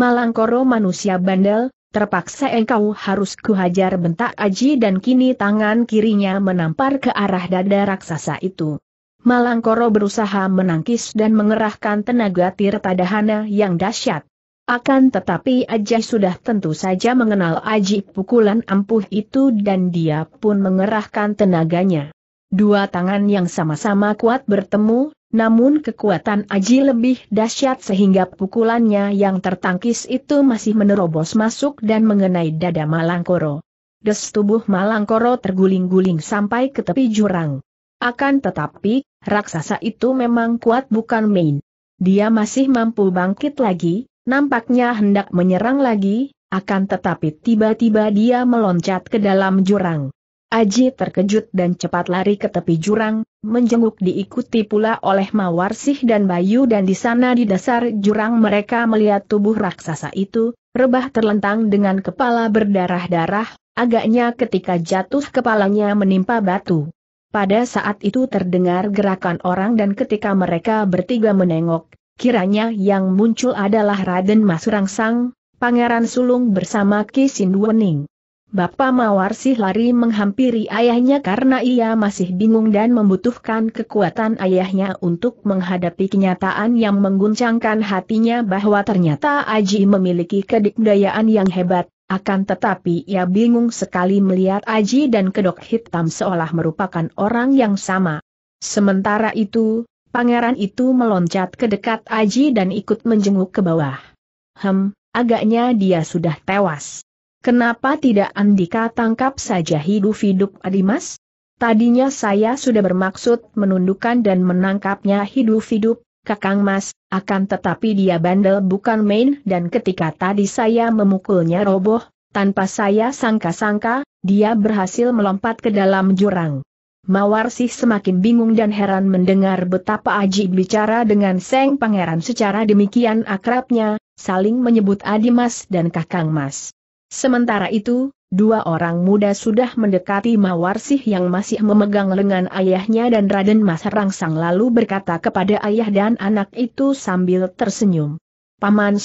Malangkoro manusia bandel, terpaksa engkau harus kuhajar bentak Aji dan kini tangan kirinya menampar ke arah dada raksasa itu. Malangkoro berusaha menangkis dan mengerahkan tenaga tirta dahana yang dahsyat. Akan tetapi Aji sudah tentu saja mengenal Aji pukulan ampuh itu dan dia pun mengerahkan tenaganya. Dua tangan yang sama-sama kuat bertemu, namun kekuatan Aji lebih dahsyat sehingga pukulannya yang tertangkis itu masih menerobos masuk dan mengenai dada Malangkoro. Des tubuh Malangkoro terguling-guling sampai ke tepi jurang. Akan tetapi, raksasa itu memang kuat bukan main. Dia masih mampu bangkit lagi, Nampaknya hendak menyerang lagi, akan tetapi tiba-tiba dia meloncat ke dalam jurang. Aji terkejut dan cepat lari ke tepi jurang, menjenguk diikuti pula oleh Mawarsih dan Bayu dan di sana di dasar jurang mereka melihat tubuh raksasa itu, rebah terlentang dengan kepala berdarah-darah, agaknya ketika jatuh kepalanya menimpa batu. Pada saat itu terdengar gerakan orang dan ketika mereka bertiga menengok, Kiranya yang muncul adalah Raden Mas Rangsang, Pangeran Sulung bersama Ki Sinduening. Bapak mawar sih lari menghampiri ayahnya karena ia masih bingung dan membutuhkan kekuatan ayahnya untuk menghadapi kenyataan yang mengguncangkan hatinya bahwa ternyata Aji memiliki kedikdayaan yang hebat, akan tetapi ia bingung sekali melihat Aji dan kedok hitam seolah merupakan orang yang sama. Sementara itu, pangeran itu meloncat ke dekat Aji dan ikut menjenguk ke bawah. Hem, agaknya dia sudah tewas. Kenapa tidak Andika tangkap saja hidup-hidup Adimas? Tadinya saya sudah bermaksud menundukkan dan menangkapnya hidup-hidup, Kakang Mas, akan tetapi dia bandel bukan main dan ketika tadi saya memukulnya roboh, tanpa saya sangka-sangka, dia berhasil melompat ke dalam jurang. Mawar sih semakin bingung dan heran mendengar betapa Aji bicara dengan Seng Pangeran secara demikian akrabnya, saling menyebut Adimas dan Kakang Mas. Sementara itu, dua orang muda sudah mendekati Mawar sih yang masih memegang lengan ayahnya dan Raden Mas Rangsang lalu berkata kepada ayah dan anak itu sambil tersenyum. Paman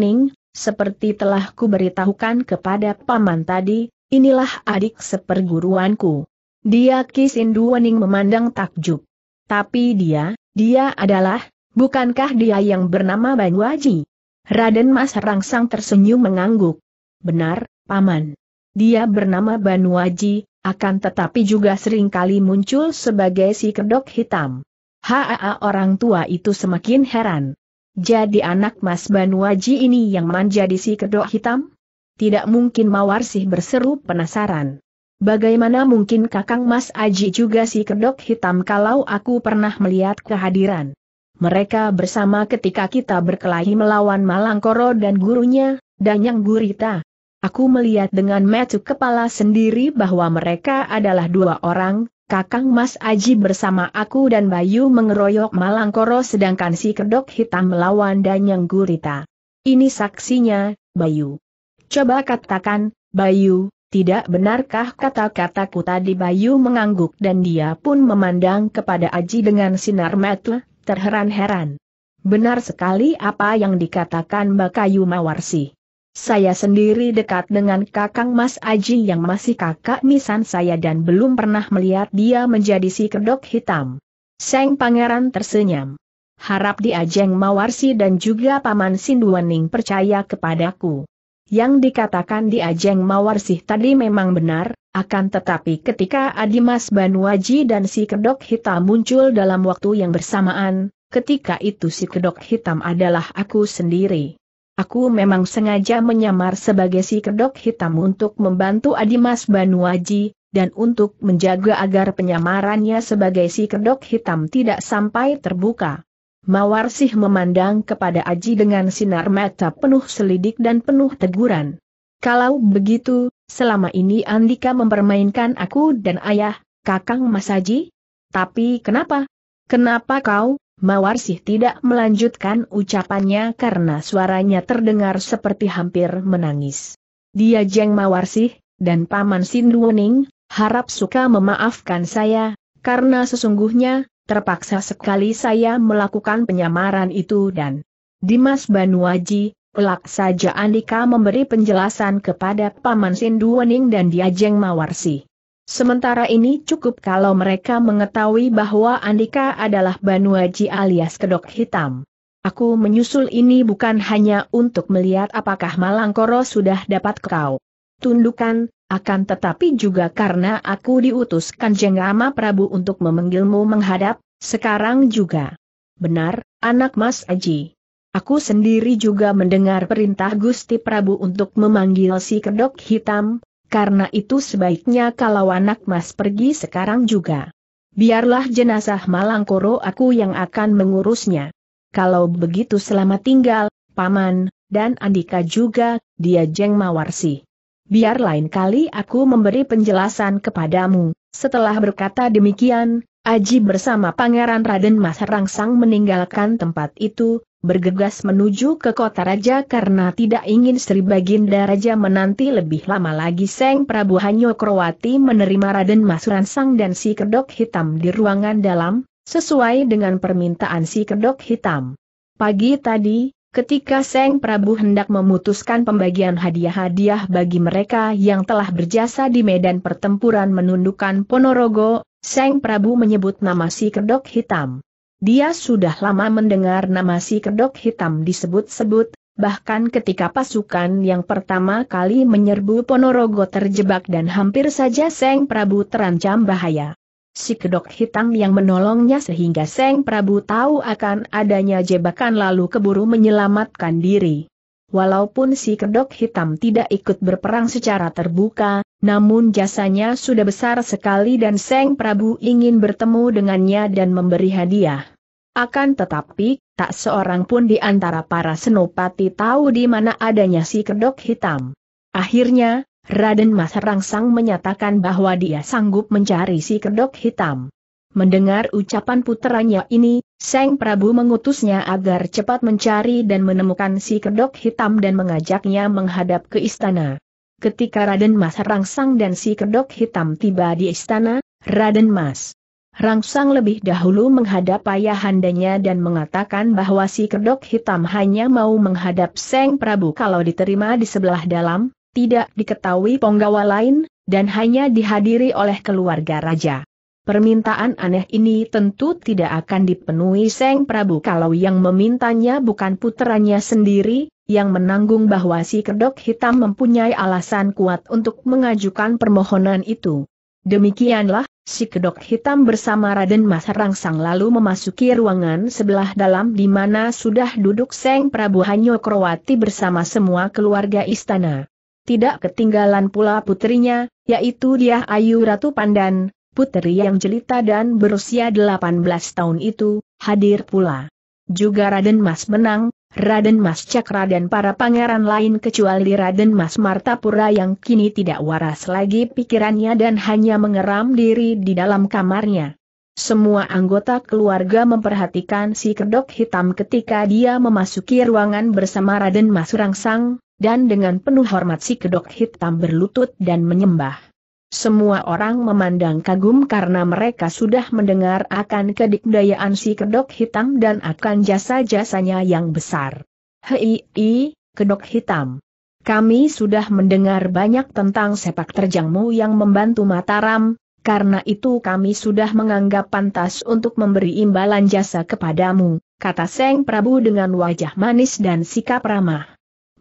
Ning, seperti telah kuberitahukan kepada Paman tadi, inilah adik seperguruanku. Dia Kisindu Duwening memandang takjub. Tapi dia, dia adalah, bukankah dia yang bernama Aji? Raden Mas Rangsang tersenyum mengangguk. Benar, Paman. Dia bernama Aji, akan tetapi juga sering kali muncul sebagai si kedok hitam. Haa orang tua itu semakin heran. Jadi anak Mas Aji ini yang menjadi si kedok hitam? Tidak mungkin Mawar sih berseru penasaran. Bagaimana mungkin kakang Mas Aji juga si kedok hitam kalau aku pernah melihat kehadiran. Mereka bersama ketika kita berkelahi melawan Malangkoro dan gurunya, Danyang Gurita. Aku melihat dengan metu kepala sendiri bahwa mereka adalah dua orang, kakang Mas Aji bersama aku dan Bayu mengeroyok Malangkoro sedangkan si kedok hitam melawan Danyang Gurita. Ini saksinya, Bayu. Coba katakan, Bayu, tidak benarkah kata-kataku tadi Bayu mengangguk dan dia pun memandang kepada Aji dengan sinar mata, terheran-heran. Benar sekali apa yang dikatakan Bakayu Mawarsi. Saya sendiri dekat dengan kakang Mas Aji yang masih kakak misan saya dan belum pernah melihat dia menjadi si kedok hitam. Seng pangeran tersenyum. Harap diajeng Mawarsi dan juga Paman Sinduaning percaya kepadaku. Yang dikatakan di Ajeng Mawarsih tadi memang benar, akan tetapi ketika Adimas Banuaji dan si kedok hitam muncul dalam waktu yang bersamaan, ketika itu si kedok hitam adalah aku sendiri. Aku memang sengaja menyamar sebagai si kedok hitam untuk membantu Adimas Banuaji, dan untuk menjaga agar penyamarannya sebagai si kedok hitam tidak sampai terbuka. Mawarsih memandang kepada Aji dengan sinar mata penuh selidik dan penuh teguran. Kalau begitu, selama ini Andika mempermainkan aku dan ayah, Kakang Mas Aji? Tapi kenapa? Kenapa kau, Mawarsih tidak melanjutkan ucapannya karena suaranya terdengar seperti hampir menangis. Dia Jeng Mawarsih, dan Paman Sinduoning, harap suka memaafkan saya, karena sesungguhnya, terpaksa sekali saya melakukan penyamaran itu dan Dimas Banuaji, pelak saja Andika memberi penjelasan kepada Paman Sindu Wening dan Diajeng Mawarsi. Sementara ini cukup kalau mereka mengetahui bahwa Andika adalah Banuaji alias kedok hitam. Aku menyusul ini bukan hanya untuk melihat apakah Malangkoro sudah dapat kau tundukan, akan tetapi juga karena aku diutuskan jenggama Prabu untuk memanggilmu menghadap, sekarang juga. Benar, anak Mas Aji. Aku sendiri juga mendengar perintah Gusti Prabu untuk memanggil si kedok hitam, karena itu sebaiknya kalau anak mas pergi sekarang juga. Biarlah jenazah Malangkoro aku yang akan mengurusnya. Kalau begitu selamat tinggal, Paman, dan Andika juga, dia jeng mawarsi biar lain kali aku memberi penjelasan kepadamu. Setelah berkata demikian, Aji bersama Pangeran Raden Mas Rangsang meninggalkan tempat itu, bergegas menuju ke kota raja karena tidak ingin Sri Baginda Raja menanti lebih lama lagi Seng Prabu Hanyo Krowati menerima Raden Mas Rangsang dan si kedok hitam di ruangan dalam, sesuai dengan permintaan si kedok hitam. Pagi tadi, Ketika Seng Prabu hendak memutuskan pembagian hadiah-hadiah bagi mereka yang telah berjasa di medan pertempuran menundukkan Ponorogo, Seng Prabu menyebut nama si kedok hitam. Dia sudah lama mendengar nama si kedok hitam disebut-sebut, bahkan ketika pasukan yang pertama kali menyerbu Ponorogo terjebak dan hampir saja Seng Prabu terancam bahaya si kedok hitam yang menolongnya sehingga Seng Prabu tahu akan adanya jebakan lalu keburu menyelamatkan diri. Walaupun si kedok hitam tidak ikut berperang secara terbuka, namun jasanya sudah besar sekali dan Seng Prabu ingin bertemu dengannya dan memberi hadiah. Akan tetapi, tak seorang pun di antara para senopati tahu di mana adanya si kedok hitam. Akhirnya, Raden Mas Rangsang menyatakan bahwa dia sanggup mencari si kedok hitam. Mendengar ucapan puteranya ini, Seng Prabu mengutusnya agar cepat mencari dan menemukan si kedok hitam dan mengajaknya menghadap ke istana. Ketika Raden Mas Rangsang dan si kedok hitam tiba di istana, Raden Mas Rangsang lebih dahulu menghadap ayahandanya dan mengatakan bahwa si kedok hitam hanya mau menghadap Seng Prabu kalau diterima di sebelah dalam, tidak diketahui penggawa lain, dan hanya dihadiri oleh keluarga raja. Permintaan aneh ini tentu tidak akan dipenuhi Seng Prabu kalau yang memintanya bukan putranya sendiri, yang menanggung bahwa si kedok hitam mempunyai alasan kuat untuk mengajukan permohonan itu. Demikianlah, si kedok hitam bersama Raden Mas Rangsang lalu memasuki ruangan sebelah dalam di mana sudah duduk Seng Prabu Hanyokrowati bersama semua keluarga istana. Tidak ketinggalan pula putrinya, yaitu dia Ayu Ratu Pandan, putri yang jelita dan berusia 18 tahun itu, hadir pula. Juga Raden Mas Menang, Raden Mas Cakra dan para pangeran lain kecuali Raden Mas Martapura yang kini tidak waras lagi pikirannya dan hanya mengeram diri di dalam kamarnya. Semua anggota keluarga memperhatikan si kedok hitam ketika dia memasuki ruangan bersama Raden Mas Rangsang, dan dengan penuh hormat si kedok hitam berlutut dan menyembah. Semua orang memandang kagum karena mereka sudah mendengar akan kedikdayaan si kedok hitam dan akan jasa-jasanya yang besar. Hei, i, kedok hitam. Kami sudah mendengar banyak tentang sepak terjangmu yang membantu Mataram, karena itu kami sudah menganggap pantas untuk memberi imbalan jasa kepadamu, kata Seng Prabu dengan wajah manis dan sikap ramah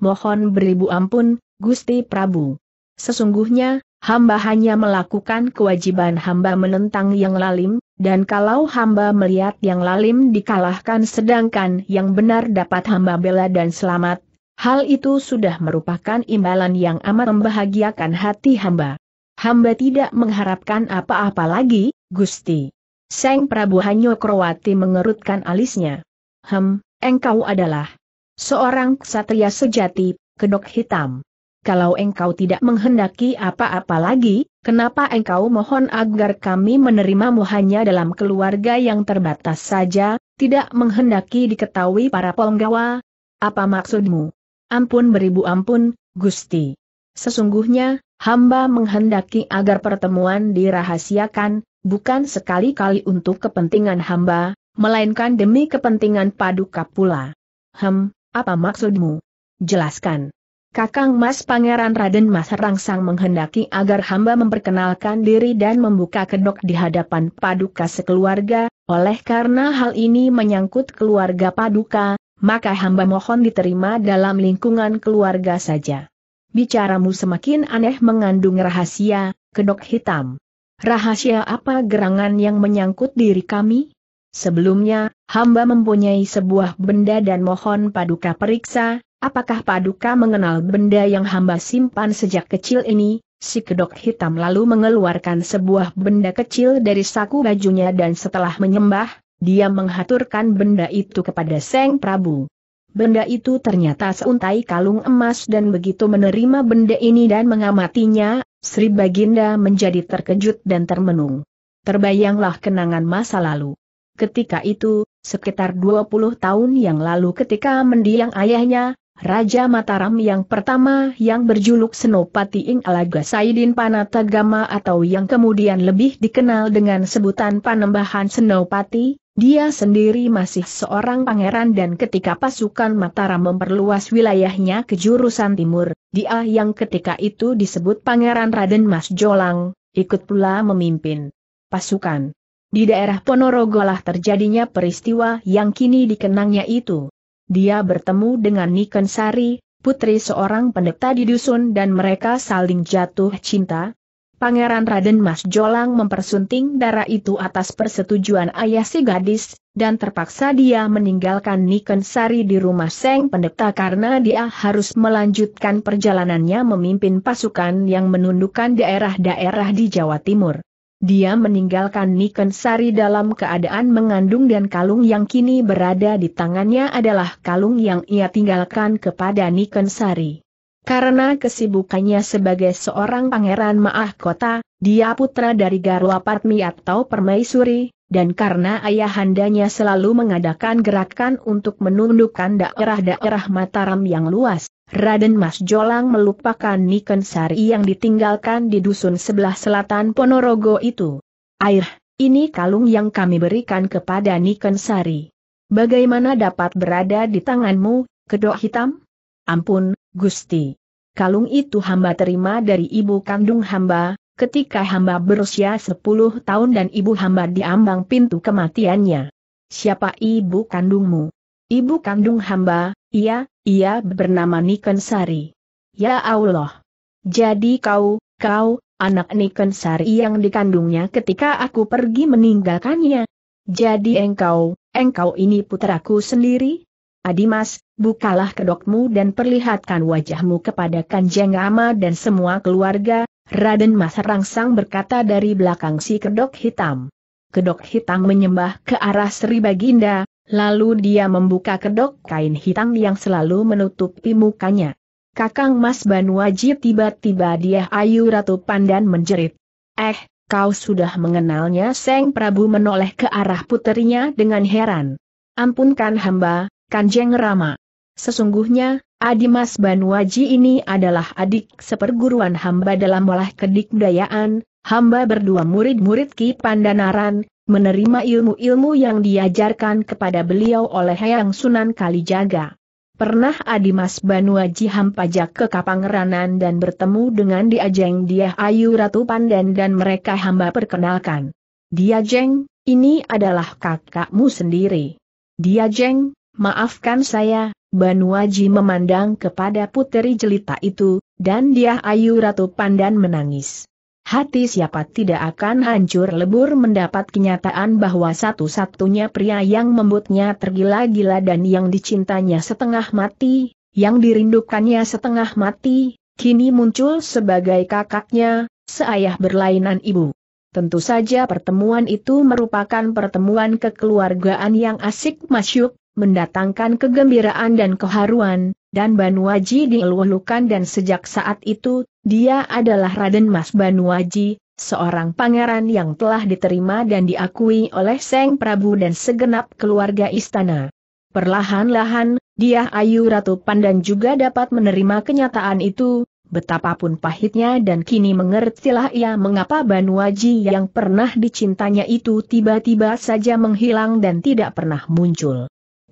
mohon beribu ampun, Gusti Prabu. Sesungguhnya, hamba hanya melakukan kewajiban hamba menentang yang lalim, dan kalau hamba melihat yang lalim dikalahkan sedangkan yang benar dapat hamba bela dan selamat, hal itu sudah merupakan imbalan yang amat membahagiakan hati hamba. Hamba tidak mengharapkan apa-apa lagi, Gusti. Seng Prabu Hanyokrowati mengerutkan alisnya. Hem, engkau adalah Seorang ksatria sejati, kedok hitam. Kalau engkau tidak menghendaki apa-apa lagi, kenapa engkau mohon agar kami menerimamu hanya dalam keluarga yang terbatas saja, tidak menghendaki diketahui para penggawa? Apa maksudmu? Ampun beribu ampun, Gusti. Sesungguhnya, hamba menghendaki agar pertemuan dirahasiakan, bukan sekali-kali untuk kepentingan hamba, melainkan demi kepentingan paduka pula. Hem, apa maksudmu? Jelaskan. Kakang Mas Pangeran Raden Mas Rangsang menghendaki agar hamba memperkenalkan diri dan membuka kedok di hadapan paduka sekeluarga, oleh karena hal ini menyangkut keluarga paduka, maka hamba mohon diterima dalam lingkungan keluarga saja. Bicaramu semakin aneh mengandung rahasia, kedok hitam. Rahasia apa gerangan yang menyangkut diri kami? Sebelumnya, hamba mempunyai sebuah benda dan mohon paduka periksa, apakah paduka mengenal benda yang hamba simpan sejak kecil ini? Si kedok hitam lalu mengeluarkan sebuah benda kecil dari saku bajunya dan setelah menyembah, dia menghaturkan benda itu kepada Seng Prabu. Benda itu ternyata seuntai kalung emas dan begitu menerima benda ini dan mengamatinya, Sri Baginda menjadi terkejut dan termenung. Terbayanglah kenangan masa lalu. Ketika itu, sekitar 20 tahun yang lalu ketika mendiang ayahnya, Raja Mataram yang pertama yang berjuluk Senopati Ing Alaga Saidin Panatagama atau yang kemudian lebih dikenal dengan sebutan Panembahan Senopati, dia sendiri masih seorang pangeran dan ketika pasukan Mataram memperluas wilayahnya ke jurusan timur, dia yang ketika itu disebut Pangeran Raden Mas Jolang, ikut pula memimpin pasukan. Di daerah Ponorogo lah terjadinya peristiwa yang kini dikenangnya itu. Dia bertemu dengan Niken Sari, putri seorang pendeta di dusun dan mereka saling jatuh cinta. Pangeran Raden Mas Jolang mempersunting darah itu atas persetujuan ayah si gadis, dan terpaksa dia meninggalkan Niken Sari di rumah Seng Pendeta karena dia harus melanjutkan perjalanannya memimpin pasukan yang menundukkan daerah-daerah di Jawa Timur. Dia meninggalkan Niken Sari dalam keadaan mengandung dan kalung yang kini berada di tangannya adalah kalung yang ia tinggalkan kepada Niken Sari. Karena kesibukannya sebagai seorang pangeran Maah Kota, dia putra dari Garwa Patmi atau Permaisuri, dan karena ayahandanya selalu mengadakan gerakan untuk menundukkan daerah-daerah Mataram yang luas, Raden Mas Jolang melupakan Niken Sari yang ditinggalkan di dusun sebelah selatan Ponorogo itu. Air, ini kalung yang kami berikan kepada Niken Sari. Bagaimana dapat berada di tanganmu, kedok hitam? Ampun, Gusti. Kalung itu hamba terima dari ibu kandung hamba, ketika hamba berusia 10 tahun dan ibu hamba diambang pintu kematiannya. Siapa ibu kandungmu? Ibu kandung hamba, iya, ia bernama Niken Sari. Ya Allah. Jadi kau, kau, anak Niken Sari yang dikandungnya ketika aku pergi meninggalkannya. Jadi engkau, engkau ini putraku sendiri? Adimas, bukalah kedokmu dan perlihatkan wajahmu kepada Kanjeng Rama dan semua keluarga, Raden Mas Rangsang berkata dari belakang si kedok hitam. Kedok hitam menyembah ke arah Sri Baginda, lalu dia membuka kedok kain hitam yang selalu menutupi mukanya. Kakang Mas Wajib tiba-tiba dia ayu Ratu Pandan menjerit. Eh, kau sudah mengenalnya Seng Prabu menoleh ke arah puterinya dengan heran. Ampunkan hamba, Kanjeng Rama. Sesungguhnya, Adimas Banwaji ini adalah adik seperguruan hamba dalam olah kedikdayaan, hamba berdua murid-murid Ki Pandanaran, menerima ilmu-ilmu yang diajarkan kepada beliau oleh Hayang Sunan Kalijaga. Pernah Adimas Banuaji hampajak ke Kapangeranan dan bertemu dengan Diajeng dia Ayu Ratu Pandan dan mereka hamba perkenalkan. Diajeng, ini adalah kakakmu sendiri. Diajeng, maafkan saya, Banuaji memandang kepada puteri jelita itu, dan dia ayu ratu pandan menangis. Hati siapa tidak akan hancur lebur mendapat kenyataan bahwa satu-satunya pria yang membuatnya tergila-gila dan yang dicintanya setengah mati, yang dirindukannya setengah mati, kini muncul sebagai kakaknya, seayah berlainan ibu. Tentu saja pertemuan itu merupakan pertemuan kekeluargaan yang asik masyuk, mendatangkan kegembiraan dan keharuan, dan Banuaji dilulukan dan sejak saat itu, dia adalah Raden Mas Banu Banuaji, seorang pangeran yang telah diterima dan diakui oleh Seng Prabu dan segenap keluarga istana. Perlahan-lahan, dia Ayu Ratu Pandan juga dapat menerima kenyataan itu, betapapun pahitnya dan kini mengertilah ia mengapa Banu Banuaji yang pernah dicintanya itu tiba-tiba saja menghilang dan tidak pernah muncul.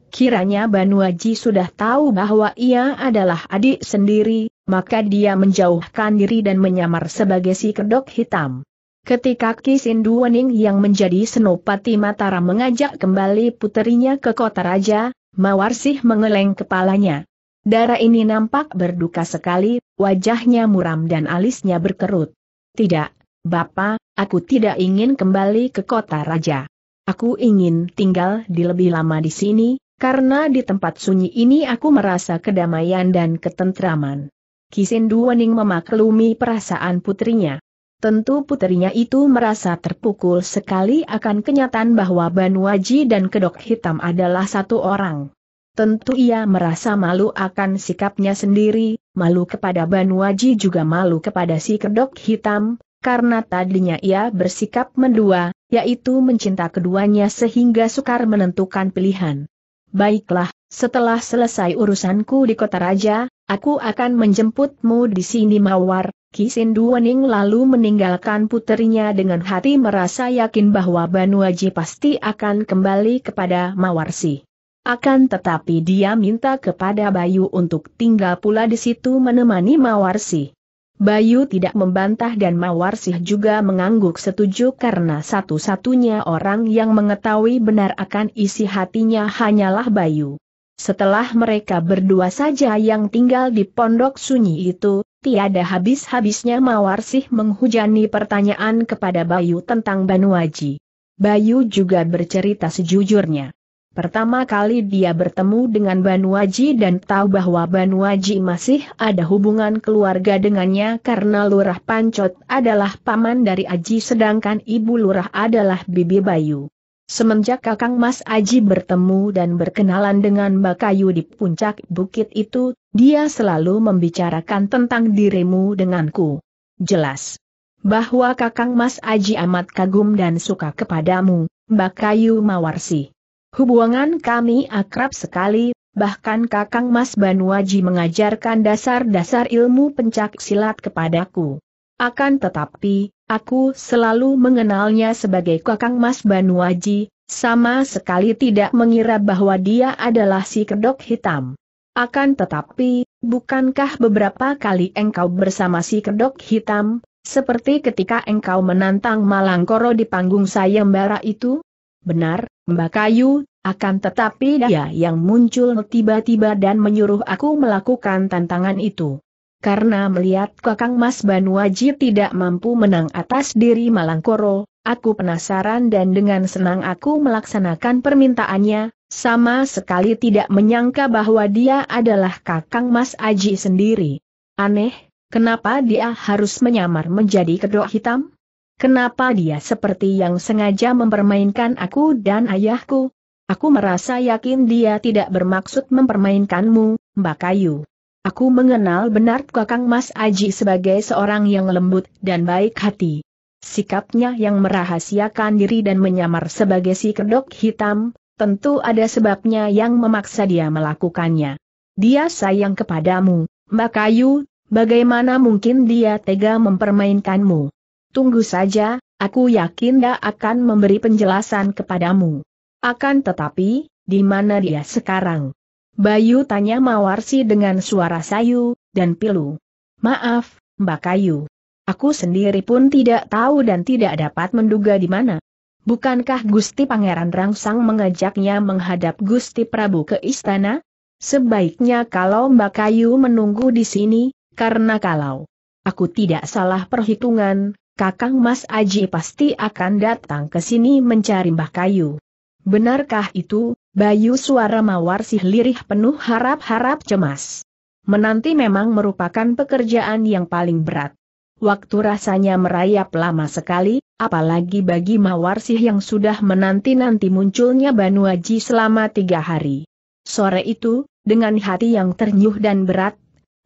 Kiranya Banu Aji sudah tahu bahwa ia adalah adik sendiri, maka dia menjauhkan diri dan menyamar sebagai si kedok hitam. Ketika Kisindu Wening yang menjadi senopati Mataram mengajak kembali puterinya ke kota raja, Mawarsih mengeleng kepalanya. Darah ini nampak berduka sekali, wajahnya muram dan alisnya berkerut. Tidak, Bapak, aku tidak ingin kembali ke kota raja. Aku ingin tinggal di lebih lama di sini, karena di tempat sunyi ini aku merasa kedamaian dan ketentraman. Kisindu Wening memaklumi perasaan putrinya. Tentu putrinya itu merasa terpukul sekali akan kenyataan bahwa Banwaji dan Kedok Hitam adalah satu orang. Tentu ia merasa malu akan sikapnya sendiri, malu kepada Banwaji juga malu kepada si Kedok Hitam, karena tadinya ia bersikap mendua, yaitu mencinta keduanya sehingga sukar menentukan pilihan. Baiklah, setelah selesai urusanku di kota raja, aku akan menjemputmu di sini Mawar. Kisin Duwening lalu meninggalkan puterinya dengan hati merasa yakin bahwa Banu Aji pasti akan kembali kepada Mawarsi. Akan tetapi dia minta kepada Bayu untuk tinggal pula di situ menemani Mawarsi. Bayu tidak membantah dan Mawarsih juga mengangguk setuju karena satu-satunya orang yang mengetahui benar akan isi hatinya hanyalah Bayu. Setelah mereka berdua saja yang tinggal di pondok sunyi itu, tiada habis-habisnya Mawarsih menghujani pertanyaan kepada Bayu tentang Banuaji. Bayu juga bercerita sejujurnya. Pertama kali dia bertemu dengan Banu Aji dan tahu bahwa Banu Aji masih ada hubungan keluarga dengannya karena Lurah Pancot adalah paman dari Aji sedangkan ibu Lurah adalah Bibi Bayu. Semenjak Kakang Mas Aji bertemu dan berkenalan dengan Bakayu di puncak bukit itu, dia selalu membicarakan tentang dirimu denganku. Jelas bahwa Kakang Mas Aji amat kagum dan suka kepadamu, Bakayu Mawarsi. Hubungan kami akrab sekali, bahkan Kakang Mas Banuaji mengajarkan dasar-dasar ilmu pencak silat kepadaku. Akan tetapi, aku selalu mengenalnya sebagai Kakang Mas Banuaji, sama sekali tidak mengira bahwa dia adalah si kedok hitam. Akan tetapi, bukankah beberapa kali engkau bersama si kedok hitam, seperti ketika engkau menantang Malangkoro di panggung sayembara itu? Benar, Mbak Kayu, akan tetapi dia yang muncul tiba-tiba dan menyuruh aku melakukan tantangan itu. Karena melihat Kakang Mas Aji tidak mampu menang atas diri Malangkoro, aku penasaran dan dengan senang aku melaksanakan permintaannya, sama sekali tidak menyangka bahwa dia adalah Kakang Mas Aji sendiri. Aneh, kenapa dia harus menyamar menjadi kedok hitam? Kenapa dia seperti yang sengaja mempermainkan aku dan ayahku? Aku merasa yakin dia tidak bermaksud mempermainkanmu, Mbak Kayu. Aku mengenal benar Kakang Mas Aji sebagai seorang yang lembut dan baik hati. Sikapnya yang merahasiakan diri dan menyamar sebagai si kedok hitam, tentu ada sebabnya yang memaksa dia melakukannya. Dia sayang kepadamu, Mbak Kayu, bagaimana mungkin dia tega mempermainkanmu? Tunggu saja, aku yakin dia akan memberi penjelasan kepadamu. Akan tetapi, di mana dia sekarang? Bayu tanya Mawarsi dengan suara sayu, dan pilu. Maaf, Mbak Kayu. Aku sendiri pun tidak tahu dan tidak dapat menduga di mana. Bukankah Gusti Pangeran Rangsang mengajaknya menghadap Gusti Prabu ke istana? Sebaiknya kalau Mbak Kayu menunggu di sini, karena kalau aku tidak salah perhitungan, Kakang Mas Aji pasti akan datang ke sini mencari Mbah Kayu. Benarkah itu, Bayu suara mawar sih lirih penuh harap-harap cemas. Menanti memang merupakan pekerjaan yang paling berat. Waktu rasanya merayap lama sekali, apalagi bagi Mawar sih yang sudah menanti-nanti munculnya Banu Aji selama tiga hari. Sore itu, dengan hati yang ternyuh dan berat,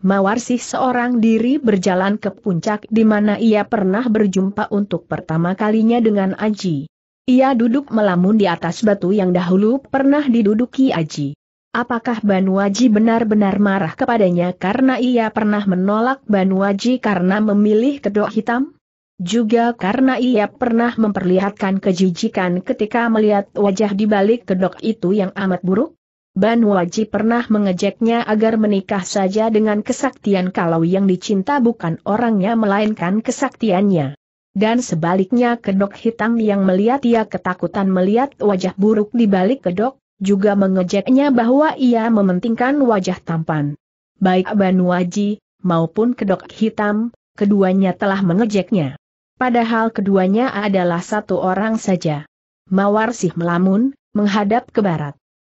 Mawar sih seorang diri berjalan ke puncak di mana ia pernah berjumpa untuk pertama kalinya dengan Aji. Ia duduk melamun di atas batu yang dahulu pernah diduduki Aji. Apakah Banu Aji benar-benar marah kepadanya karena ia pernah menolak Banu Aji karena memilih kedok hitam? Juga karena ia pernah memperlihatkan kejijikan ketika melihat wajah di balik kedok itu yang amat buruk? Ban Waji pernah mengejeknya agar menikah saja dengan kesaktian kalau yang dicinta bukan orangnya melainkan kesaktiannya. Dan sebaliknya kedok hitam yang melihat ia ketakutan melihat wajah buruk di balik kedok, juga mengejeknya bahwa ia mementingkan wajah tampan. Baik Ban Waji, maupun kedok hitam, keduanya telah mengejeknya. Padahal keduanya adalah satu orang saja. Mawar Sih melamun, menghadap ke barat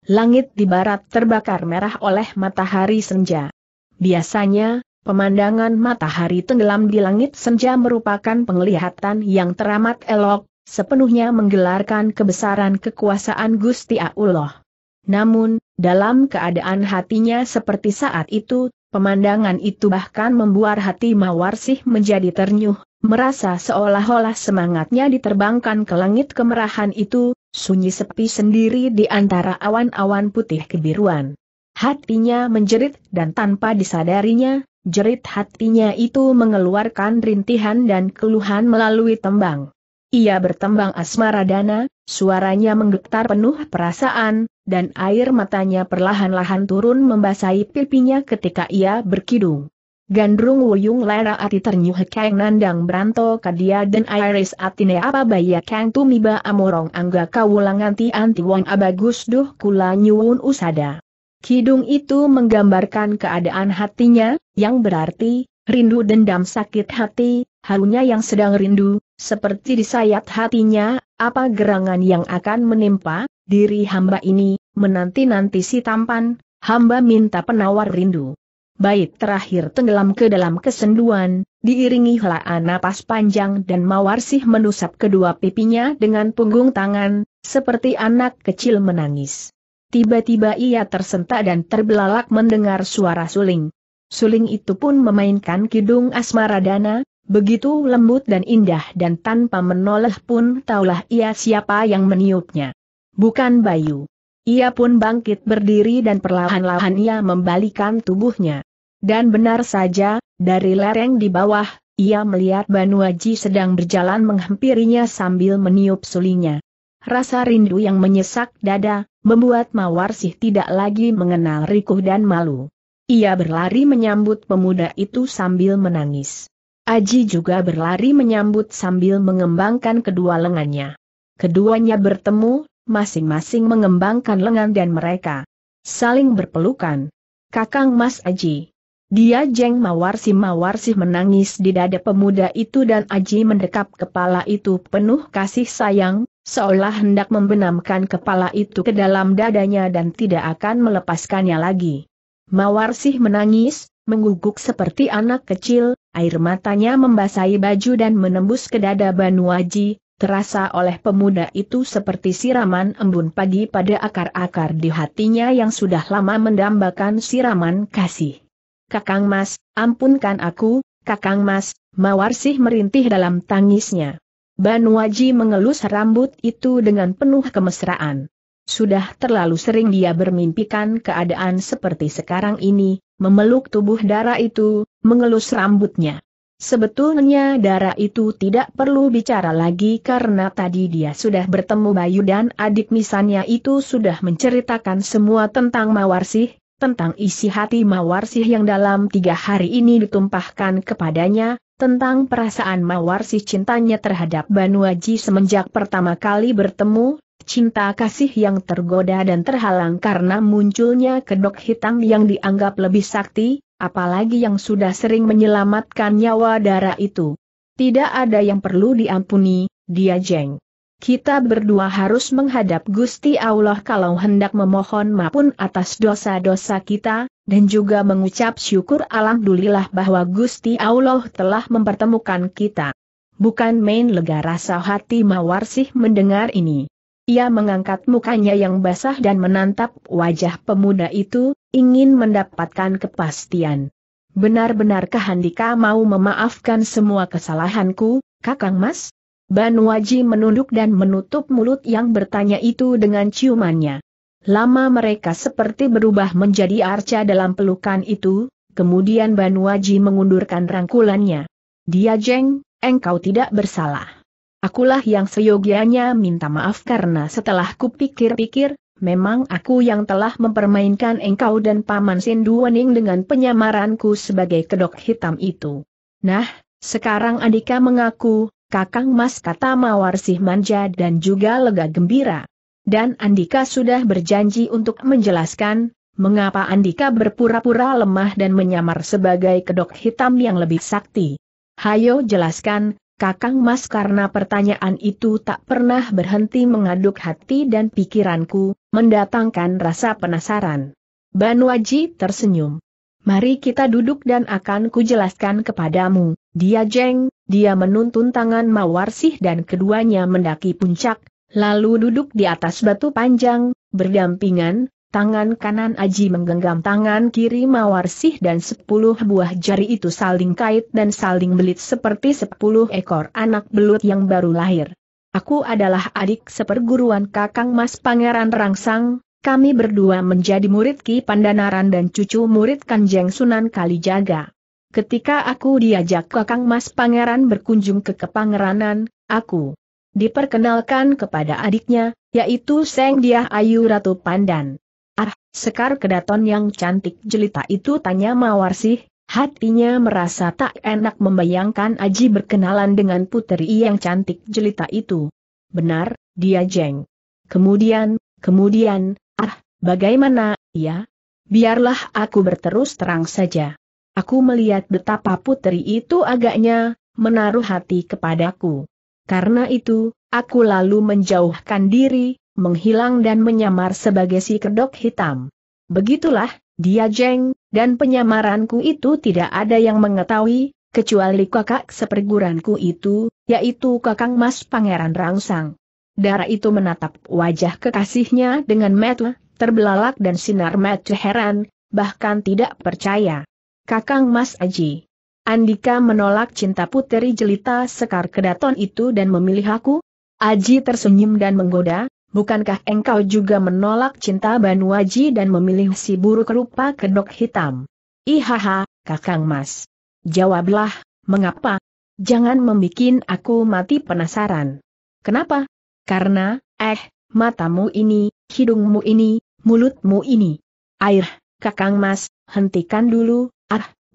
langit di barat terbakar merah oleh matahari senja. Biasanya, pemandangan matahari tenggelam di langit senja merupakan penglihatan yang teramat elok, sepenuhnya menggelarkan kebesaran kekuasaan Gusti Allah. Namun, dalam keadaan hatinya seperti saat itu, pemandangan itu bahkan membuat hati Mawarsih menjadi ternyuh, merasa seolah-olah semangatnya diterbangkan ke langit kemerahan itu, sunyi sepi sendiri di antara awan-awan putih kebiruan. Hatinya menjerit dan tanpa disadarinya, jerit hatinya itu mengeluarkan rintihan dan keluhan melalui tembang. Ia bertembang asmara dana, suaranya menggetar penuh perasaan, dan air matanya perlahan-lahan turun membasahi pipinya ketika ia berkidung. Gandrung wuyung lera ati ternyuh kang nandang branto kadia dan iris atine apa bayak kang tumiba amorong angga kawulangan ti anti wong abagus duh kula nyuwun usada. Kidung itu menggambarkan keadaan hatinya, yang berarti, rindu dendam sakit hati, harunya yang sedang rindu, seperti disayat hatinya, apa gerangan yang akan menimpa, diri hamba ini, menanti-nanti si tampan, hamba minta penawar rindu bait terakhir tenggelam ke dalam kesenduan, diiringi helaan napas panjang dan mawarsih menusap kedua pipinya dengan punggung tangan, seperti anak kecil menangis. Tiba-tiba ia tersentak dan terbelalak mendengar suara suling. Suling itu pun memainkan kidung asmara dana, Begitu lembut dan indah dan tanpa menoleh pun taulah ia siapa yang meniupnya. Bukan Bayu. Ia pun bangkit berdiri dan perlahan-lahan ia membalikan tubuhnya. Dan benar saja, dari lereng di bawah, ia melihat Aji sedang berjalan menghampirinya sambil meniup sulinya. Rasa rindu yang menyesak dada, membuat Mawar sih tidak lagi mengenal rikuh dan malu. Ia berlari menyambut pemuda itu sambil menangis. Aji juga berlari menyambut sambil mengembangkan kedua lengannya. Keduanya bertemu, masing-masing mengembangkan lengan dan mereka saling berpelukan. Kakang Mas Aji. Dia jeng mawarsi mawarsih menangis di dada pemuda itu dan Aji mendekap kepala itu penuh kasih sayang, seolah hendak membenamkan kepala itu ke dalam dadanya dan tidak akan melepaskannya lagi. Mawarsih menangis, mengguguk seperti anak kecil, air matanya membasahi baju dan menembus ke dada Banu Aji, terasa oleh pemuda itu seperti siraman embun pagi pada akar-akar di hatinya yang sudah lama mendambakan siraman kasih. Kakang Mas, ampunkan aku, Kakang Mas, Mawarsih merintih dalam tangisnya. Banwaji mengelus rambut itu dengan penuh kemesraan. Sudah terlalu sering dia bermimpikan keadaan seperti sekarang ini, memeluk tubuh darah itu, mengelus rambutnya. Sebetulnya darah itu tidak perlu bicara lagi karena tadi dia sudah bertemu Bayu dan adik misannya itu sudah menceritakan semua tentang Mawarsih, tentang isi hati Mawarsih yang dalam tiga hari ini ditumpahkan kepadanya, tentang perasaan Mawarsih cintanya terhadap Banu Banuaji semenjak pertama kali bertemu, cinta kasih yang tergoda dan terhalang karena munculnya kedok hitam yang dianggap lebih sakti, apalagi yang sudah sering menyelamatkan nyawa darah itu. Tidak ada yang perlu diampuni, dia jeng kita berdua harus menghadap Gusti Allah kalau hendak memohon maupun atas dosa-dosa kita, dan juga mengucap syukur alhamdulillah bahwa Gusti Allah telah mempertemukan kita. Bukan main lega rasa hati Mawar sih mendengar ini. Ia mengangkat mukanya yang basah dan menantap wajah pemuda itu, ingin mendapatkan kepastian. Benar-benarkah Handika mau memaafkan semua kesalahanku, Kakang Mas? Banu Waji menunduk dan menutup mulut yang bertanya itu dengan ciumannya. Lama mereka seperti berubah menjadi arca dalam pelukan itu, kemudian Banu Waji mengundurkan rangkulannya. Dia jeng, engkau tidak bersalah. Akulah yang seyogianya minta maaf karena setelah kupikir-pikir, Memang aku yang telah mempermainkan engkau dan Paman Sindu Wening dengan penyamaranku sebagai kedok hitam itu. Nah, sekarang Andika mengaku, Kakang Mas kata mawar sih manja dan juga lega gembira. Dan Andika sudah berjanji untuk menjelaskan, mengapa Andika berpura-pura lemah dan menyamar sebagai kedok hitam yang lebih sakti. Hayo jelaskan, Kakang Mas karena pertanyaan itu tak pernah berhenti mengaduk hati dan pikiranku, mendatangkan rasa penasaran. Banwaji tersenyum. Mari kita duduk dan akan kujelaskan kepadamu, dia jeng, dia menuntun tangan Mawarsih dan keduanya mendaki puncak, lalu duduk di atas batu panjang, berdampingan, tangan kanan Aji menggenggam tangan kiri Mawarsih dan sepuluh buah jari itu saling kait dan saling belit seperti sepuluh ekor anak belut yang baru lahir. Aku adalah adik seperguruan kakang Mas Pangeran Rangsang, kami berdua menjadi murid Ki Pandanaran dan cucu murid Kanjeng Sunan Kalijaga. Ketika aku diajak Kakang Mas Pangeran berkunjung ke Kepangeranan, aku diperkenalkan kepada adiknya, yaitu Seng Diah Ayu Ratu Pandan. Ah, sekar kedaton yang cantik jelita itu tanya mawar sih, hatinya merasa tak enak membayangkan Aji berkenalan dengan puteri yang cantik jelita itu. Benar, dia jeng. Kemudian, kemudian, ah, bagaimana, ya? Biarlah aku berterus terang saja. Aku melihat betapa putri itu agaknya menaruh hati kepadaku. Karena itu, aku lalu menjauhkan diri, menghilang dan menyamar sebagai si kedok hitam. Begitulah, dia jeng, dan penyamaranku itu tidak ada yang mengetahui, kecuali kakak seperguranku itu, yaitu kakang mas pangeran rangsang. Darah itu menatap wajah kekasihnya dengan mata terbelalak dan sinar mata heran, bahkan tidak percaya. Kakang Mas Aji. Andika menolak cinta puteri jelita sekar kedaton itu dan memilih aku? Aji tersenyum dan menggoda, bukankah engkau juga menolak cinta Banu Aji dan memilih si buruk rupa kedok hitam? Ihaha, Kakang Mas. Jawablah, mengapa? Jangan membuat aku mati penasaran. Kenapa? Karena, eh, matamu ini, hidungmu ini, mulutmu ini. Air, Kakang Mas, hentikan dulu,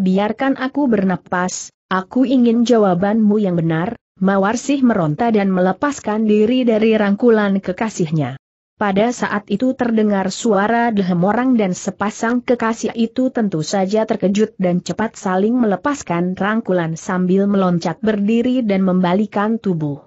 biarkan aku bernapas, aku ingin jawabanmu yang benar, Mawarsih meronta dan melepaskan diri dari rangkulan kekasihnya. Pada saat itu terdengar suara dehem orang dan sepasang kekasih itu tentu saja terkejut dan cepat saling melepaskan rangkulan sambil meloncat berdiri dan membalikan tubuh.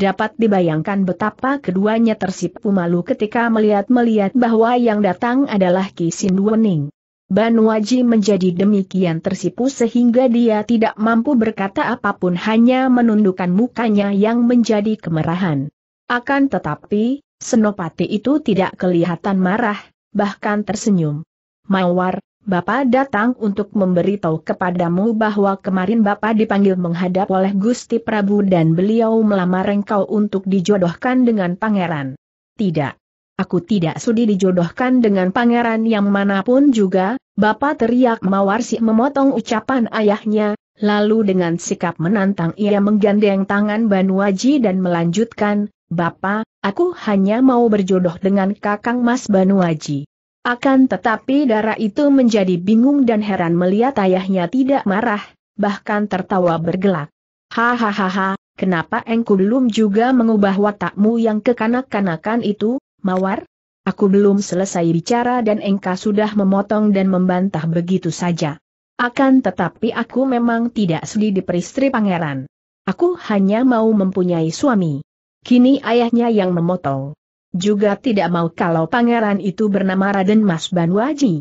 Dapat dibayangkan betapa keduanya tersipu malu ketika melihat-melihat bahwa yang datang adalah Ki Sinduening. Ban Waji menjadi demikian tersipu sehingga dia tidak mampu berkata apapun hanya menundukkan mukanya yang menjadi kemerahan. Akan tetapi, Senopati itu tidak kelihatan marah, bahkan tersenyum. Mawar, Bapak datang untuk memberitahu kepadamu bahwa kemarin Bapak dipanggil menghadap oleh Gusti Prabu dan beliau melamar engkau untuk dijodohkan dengan pangeran. Tidak. Aku tidak sudi dijodohkan dengan pangeran yang manapun juga, Bapak teriak Mawarsi memotong ucapan ayahnya, lalu dengan sikap menantang ia menggandeng tangan Banuaji dan melanjutkan, Bapak, aku hanya mau berjodoh dengan kakang Mas Banuaji. Akan tetapi darah itu menjadi bingung dan heran melihat ayahnya tidak marah, bahkan tertawa bergelak. Hahaha, kenapa engkau belum juga mengubah watakmu yang kekanak-kanakan itu, Mawar? Aku belum selesai bicara dan engkau sudah memotong dan membantah begitu saja. Akan tetapi aku memang tidak sedih di peristri pangeran. Aku hanya mau mempunyai suami. Kini ayahnya yang memotong. Juga tidak mau kalau pangeran itu bernama Raden Mas Banwaji.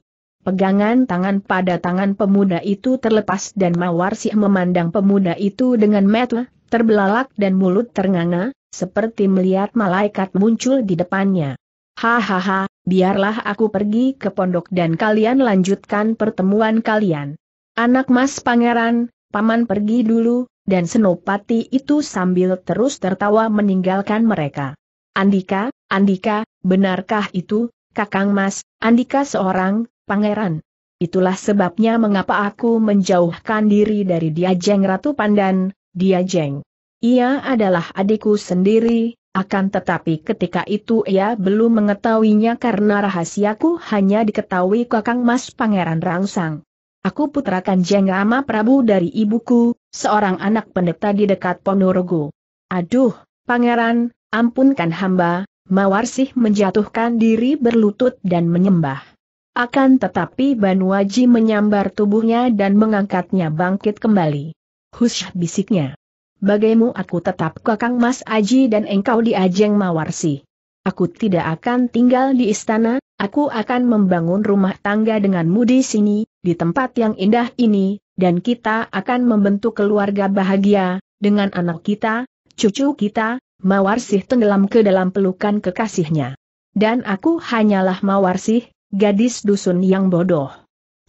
Pegangan tangan pada tangan pemuda itu terlepas dan Mawar Sih memandang pemuda itu dengan metu, terbelalak dan mulut ternganga, seperti melihat malaikat muncul di depannya. Hahaha, biarlah aku pergi ke pondok dan kalian lanjutkan pertemuan kalian. Anak mas pangeran, paman pergi dulu, dan Senopati itu sambil terus tertawa meninggalkan mereka. Andika, Andika, benarkah itu, kakang mas, Andika seorang, pangeran. Itulah sebabnya mengapa aku menjauhkan diri dari Diajeng Ratu Pandan, Diajeng. Ia adalah adikku sendiri, akan tetapi ketika itu ia belum mengetahuinya karena rahasiaku hanya diketahui kakang mas pangeran Rangsang. Aku putra Kanjeng Rama Prabu dari ibuku, seorang anak pendeta di dekat Ponorogo. Aduh, pangeran, ampunkan hamba, Mawar sih menjatuhkan diri berlutut dan menyembah. Akan tetapi Banuaji menyambar tubuhnya dan mengangkatnya bangkit kembali. Hush bisiknya bagaimu aku tetap kakang Mas Aji dan engkau di Ajeng Mawarsi. Aku tidak akan tinggal di istana, aku akan membangun rumah tangga denganmu di sini, di tempat yang indah ini, dan kita akan membentuk keluarga bahagia, dengan anak kita, cucu kita, Mawarsih tenggelam ke dalam pelukan kekasihnya. Dan aku hanyalah Mawarsih, gadis dusun yang bodoh.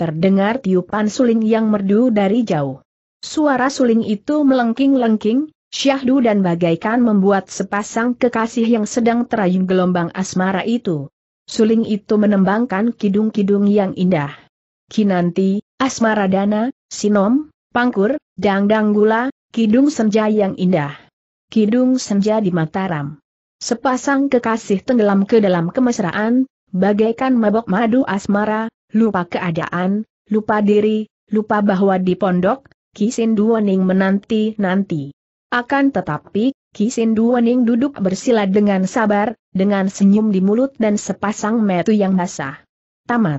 Terdengar tiupan suling yang merdu dari jauh. Suara suling itu melengking-lengking, syahdu dan bagaikan membuat sepasang kekasih yang sedang terayun gelombang asmara itu. Suling itu menembangkan kidung-kidung yang indah. Kinanti, asmara dana, sinom, pangkur, dangdang gula, kidung senja yang indah. Kidung senja di Mataram. Sepasang kekasih tenggelam ke dalam kemesraan, bagaikan mabok madu asmara, lupa keadaan, lupa diri, lupa bahwa di pondok, Kisinduaning menanti-nanti. Akan tetapi, Kisinduaning duduk bersila dengan sabar, dengan senyum di mulut dan sepasang metu yang basah. Tamat.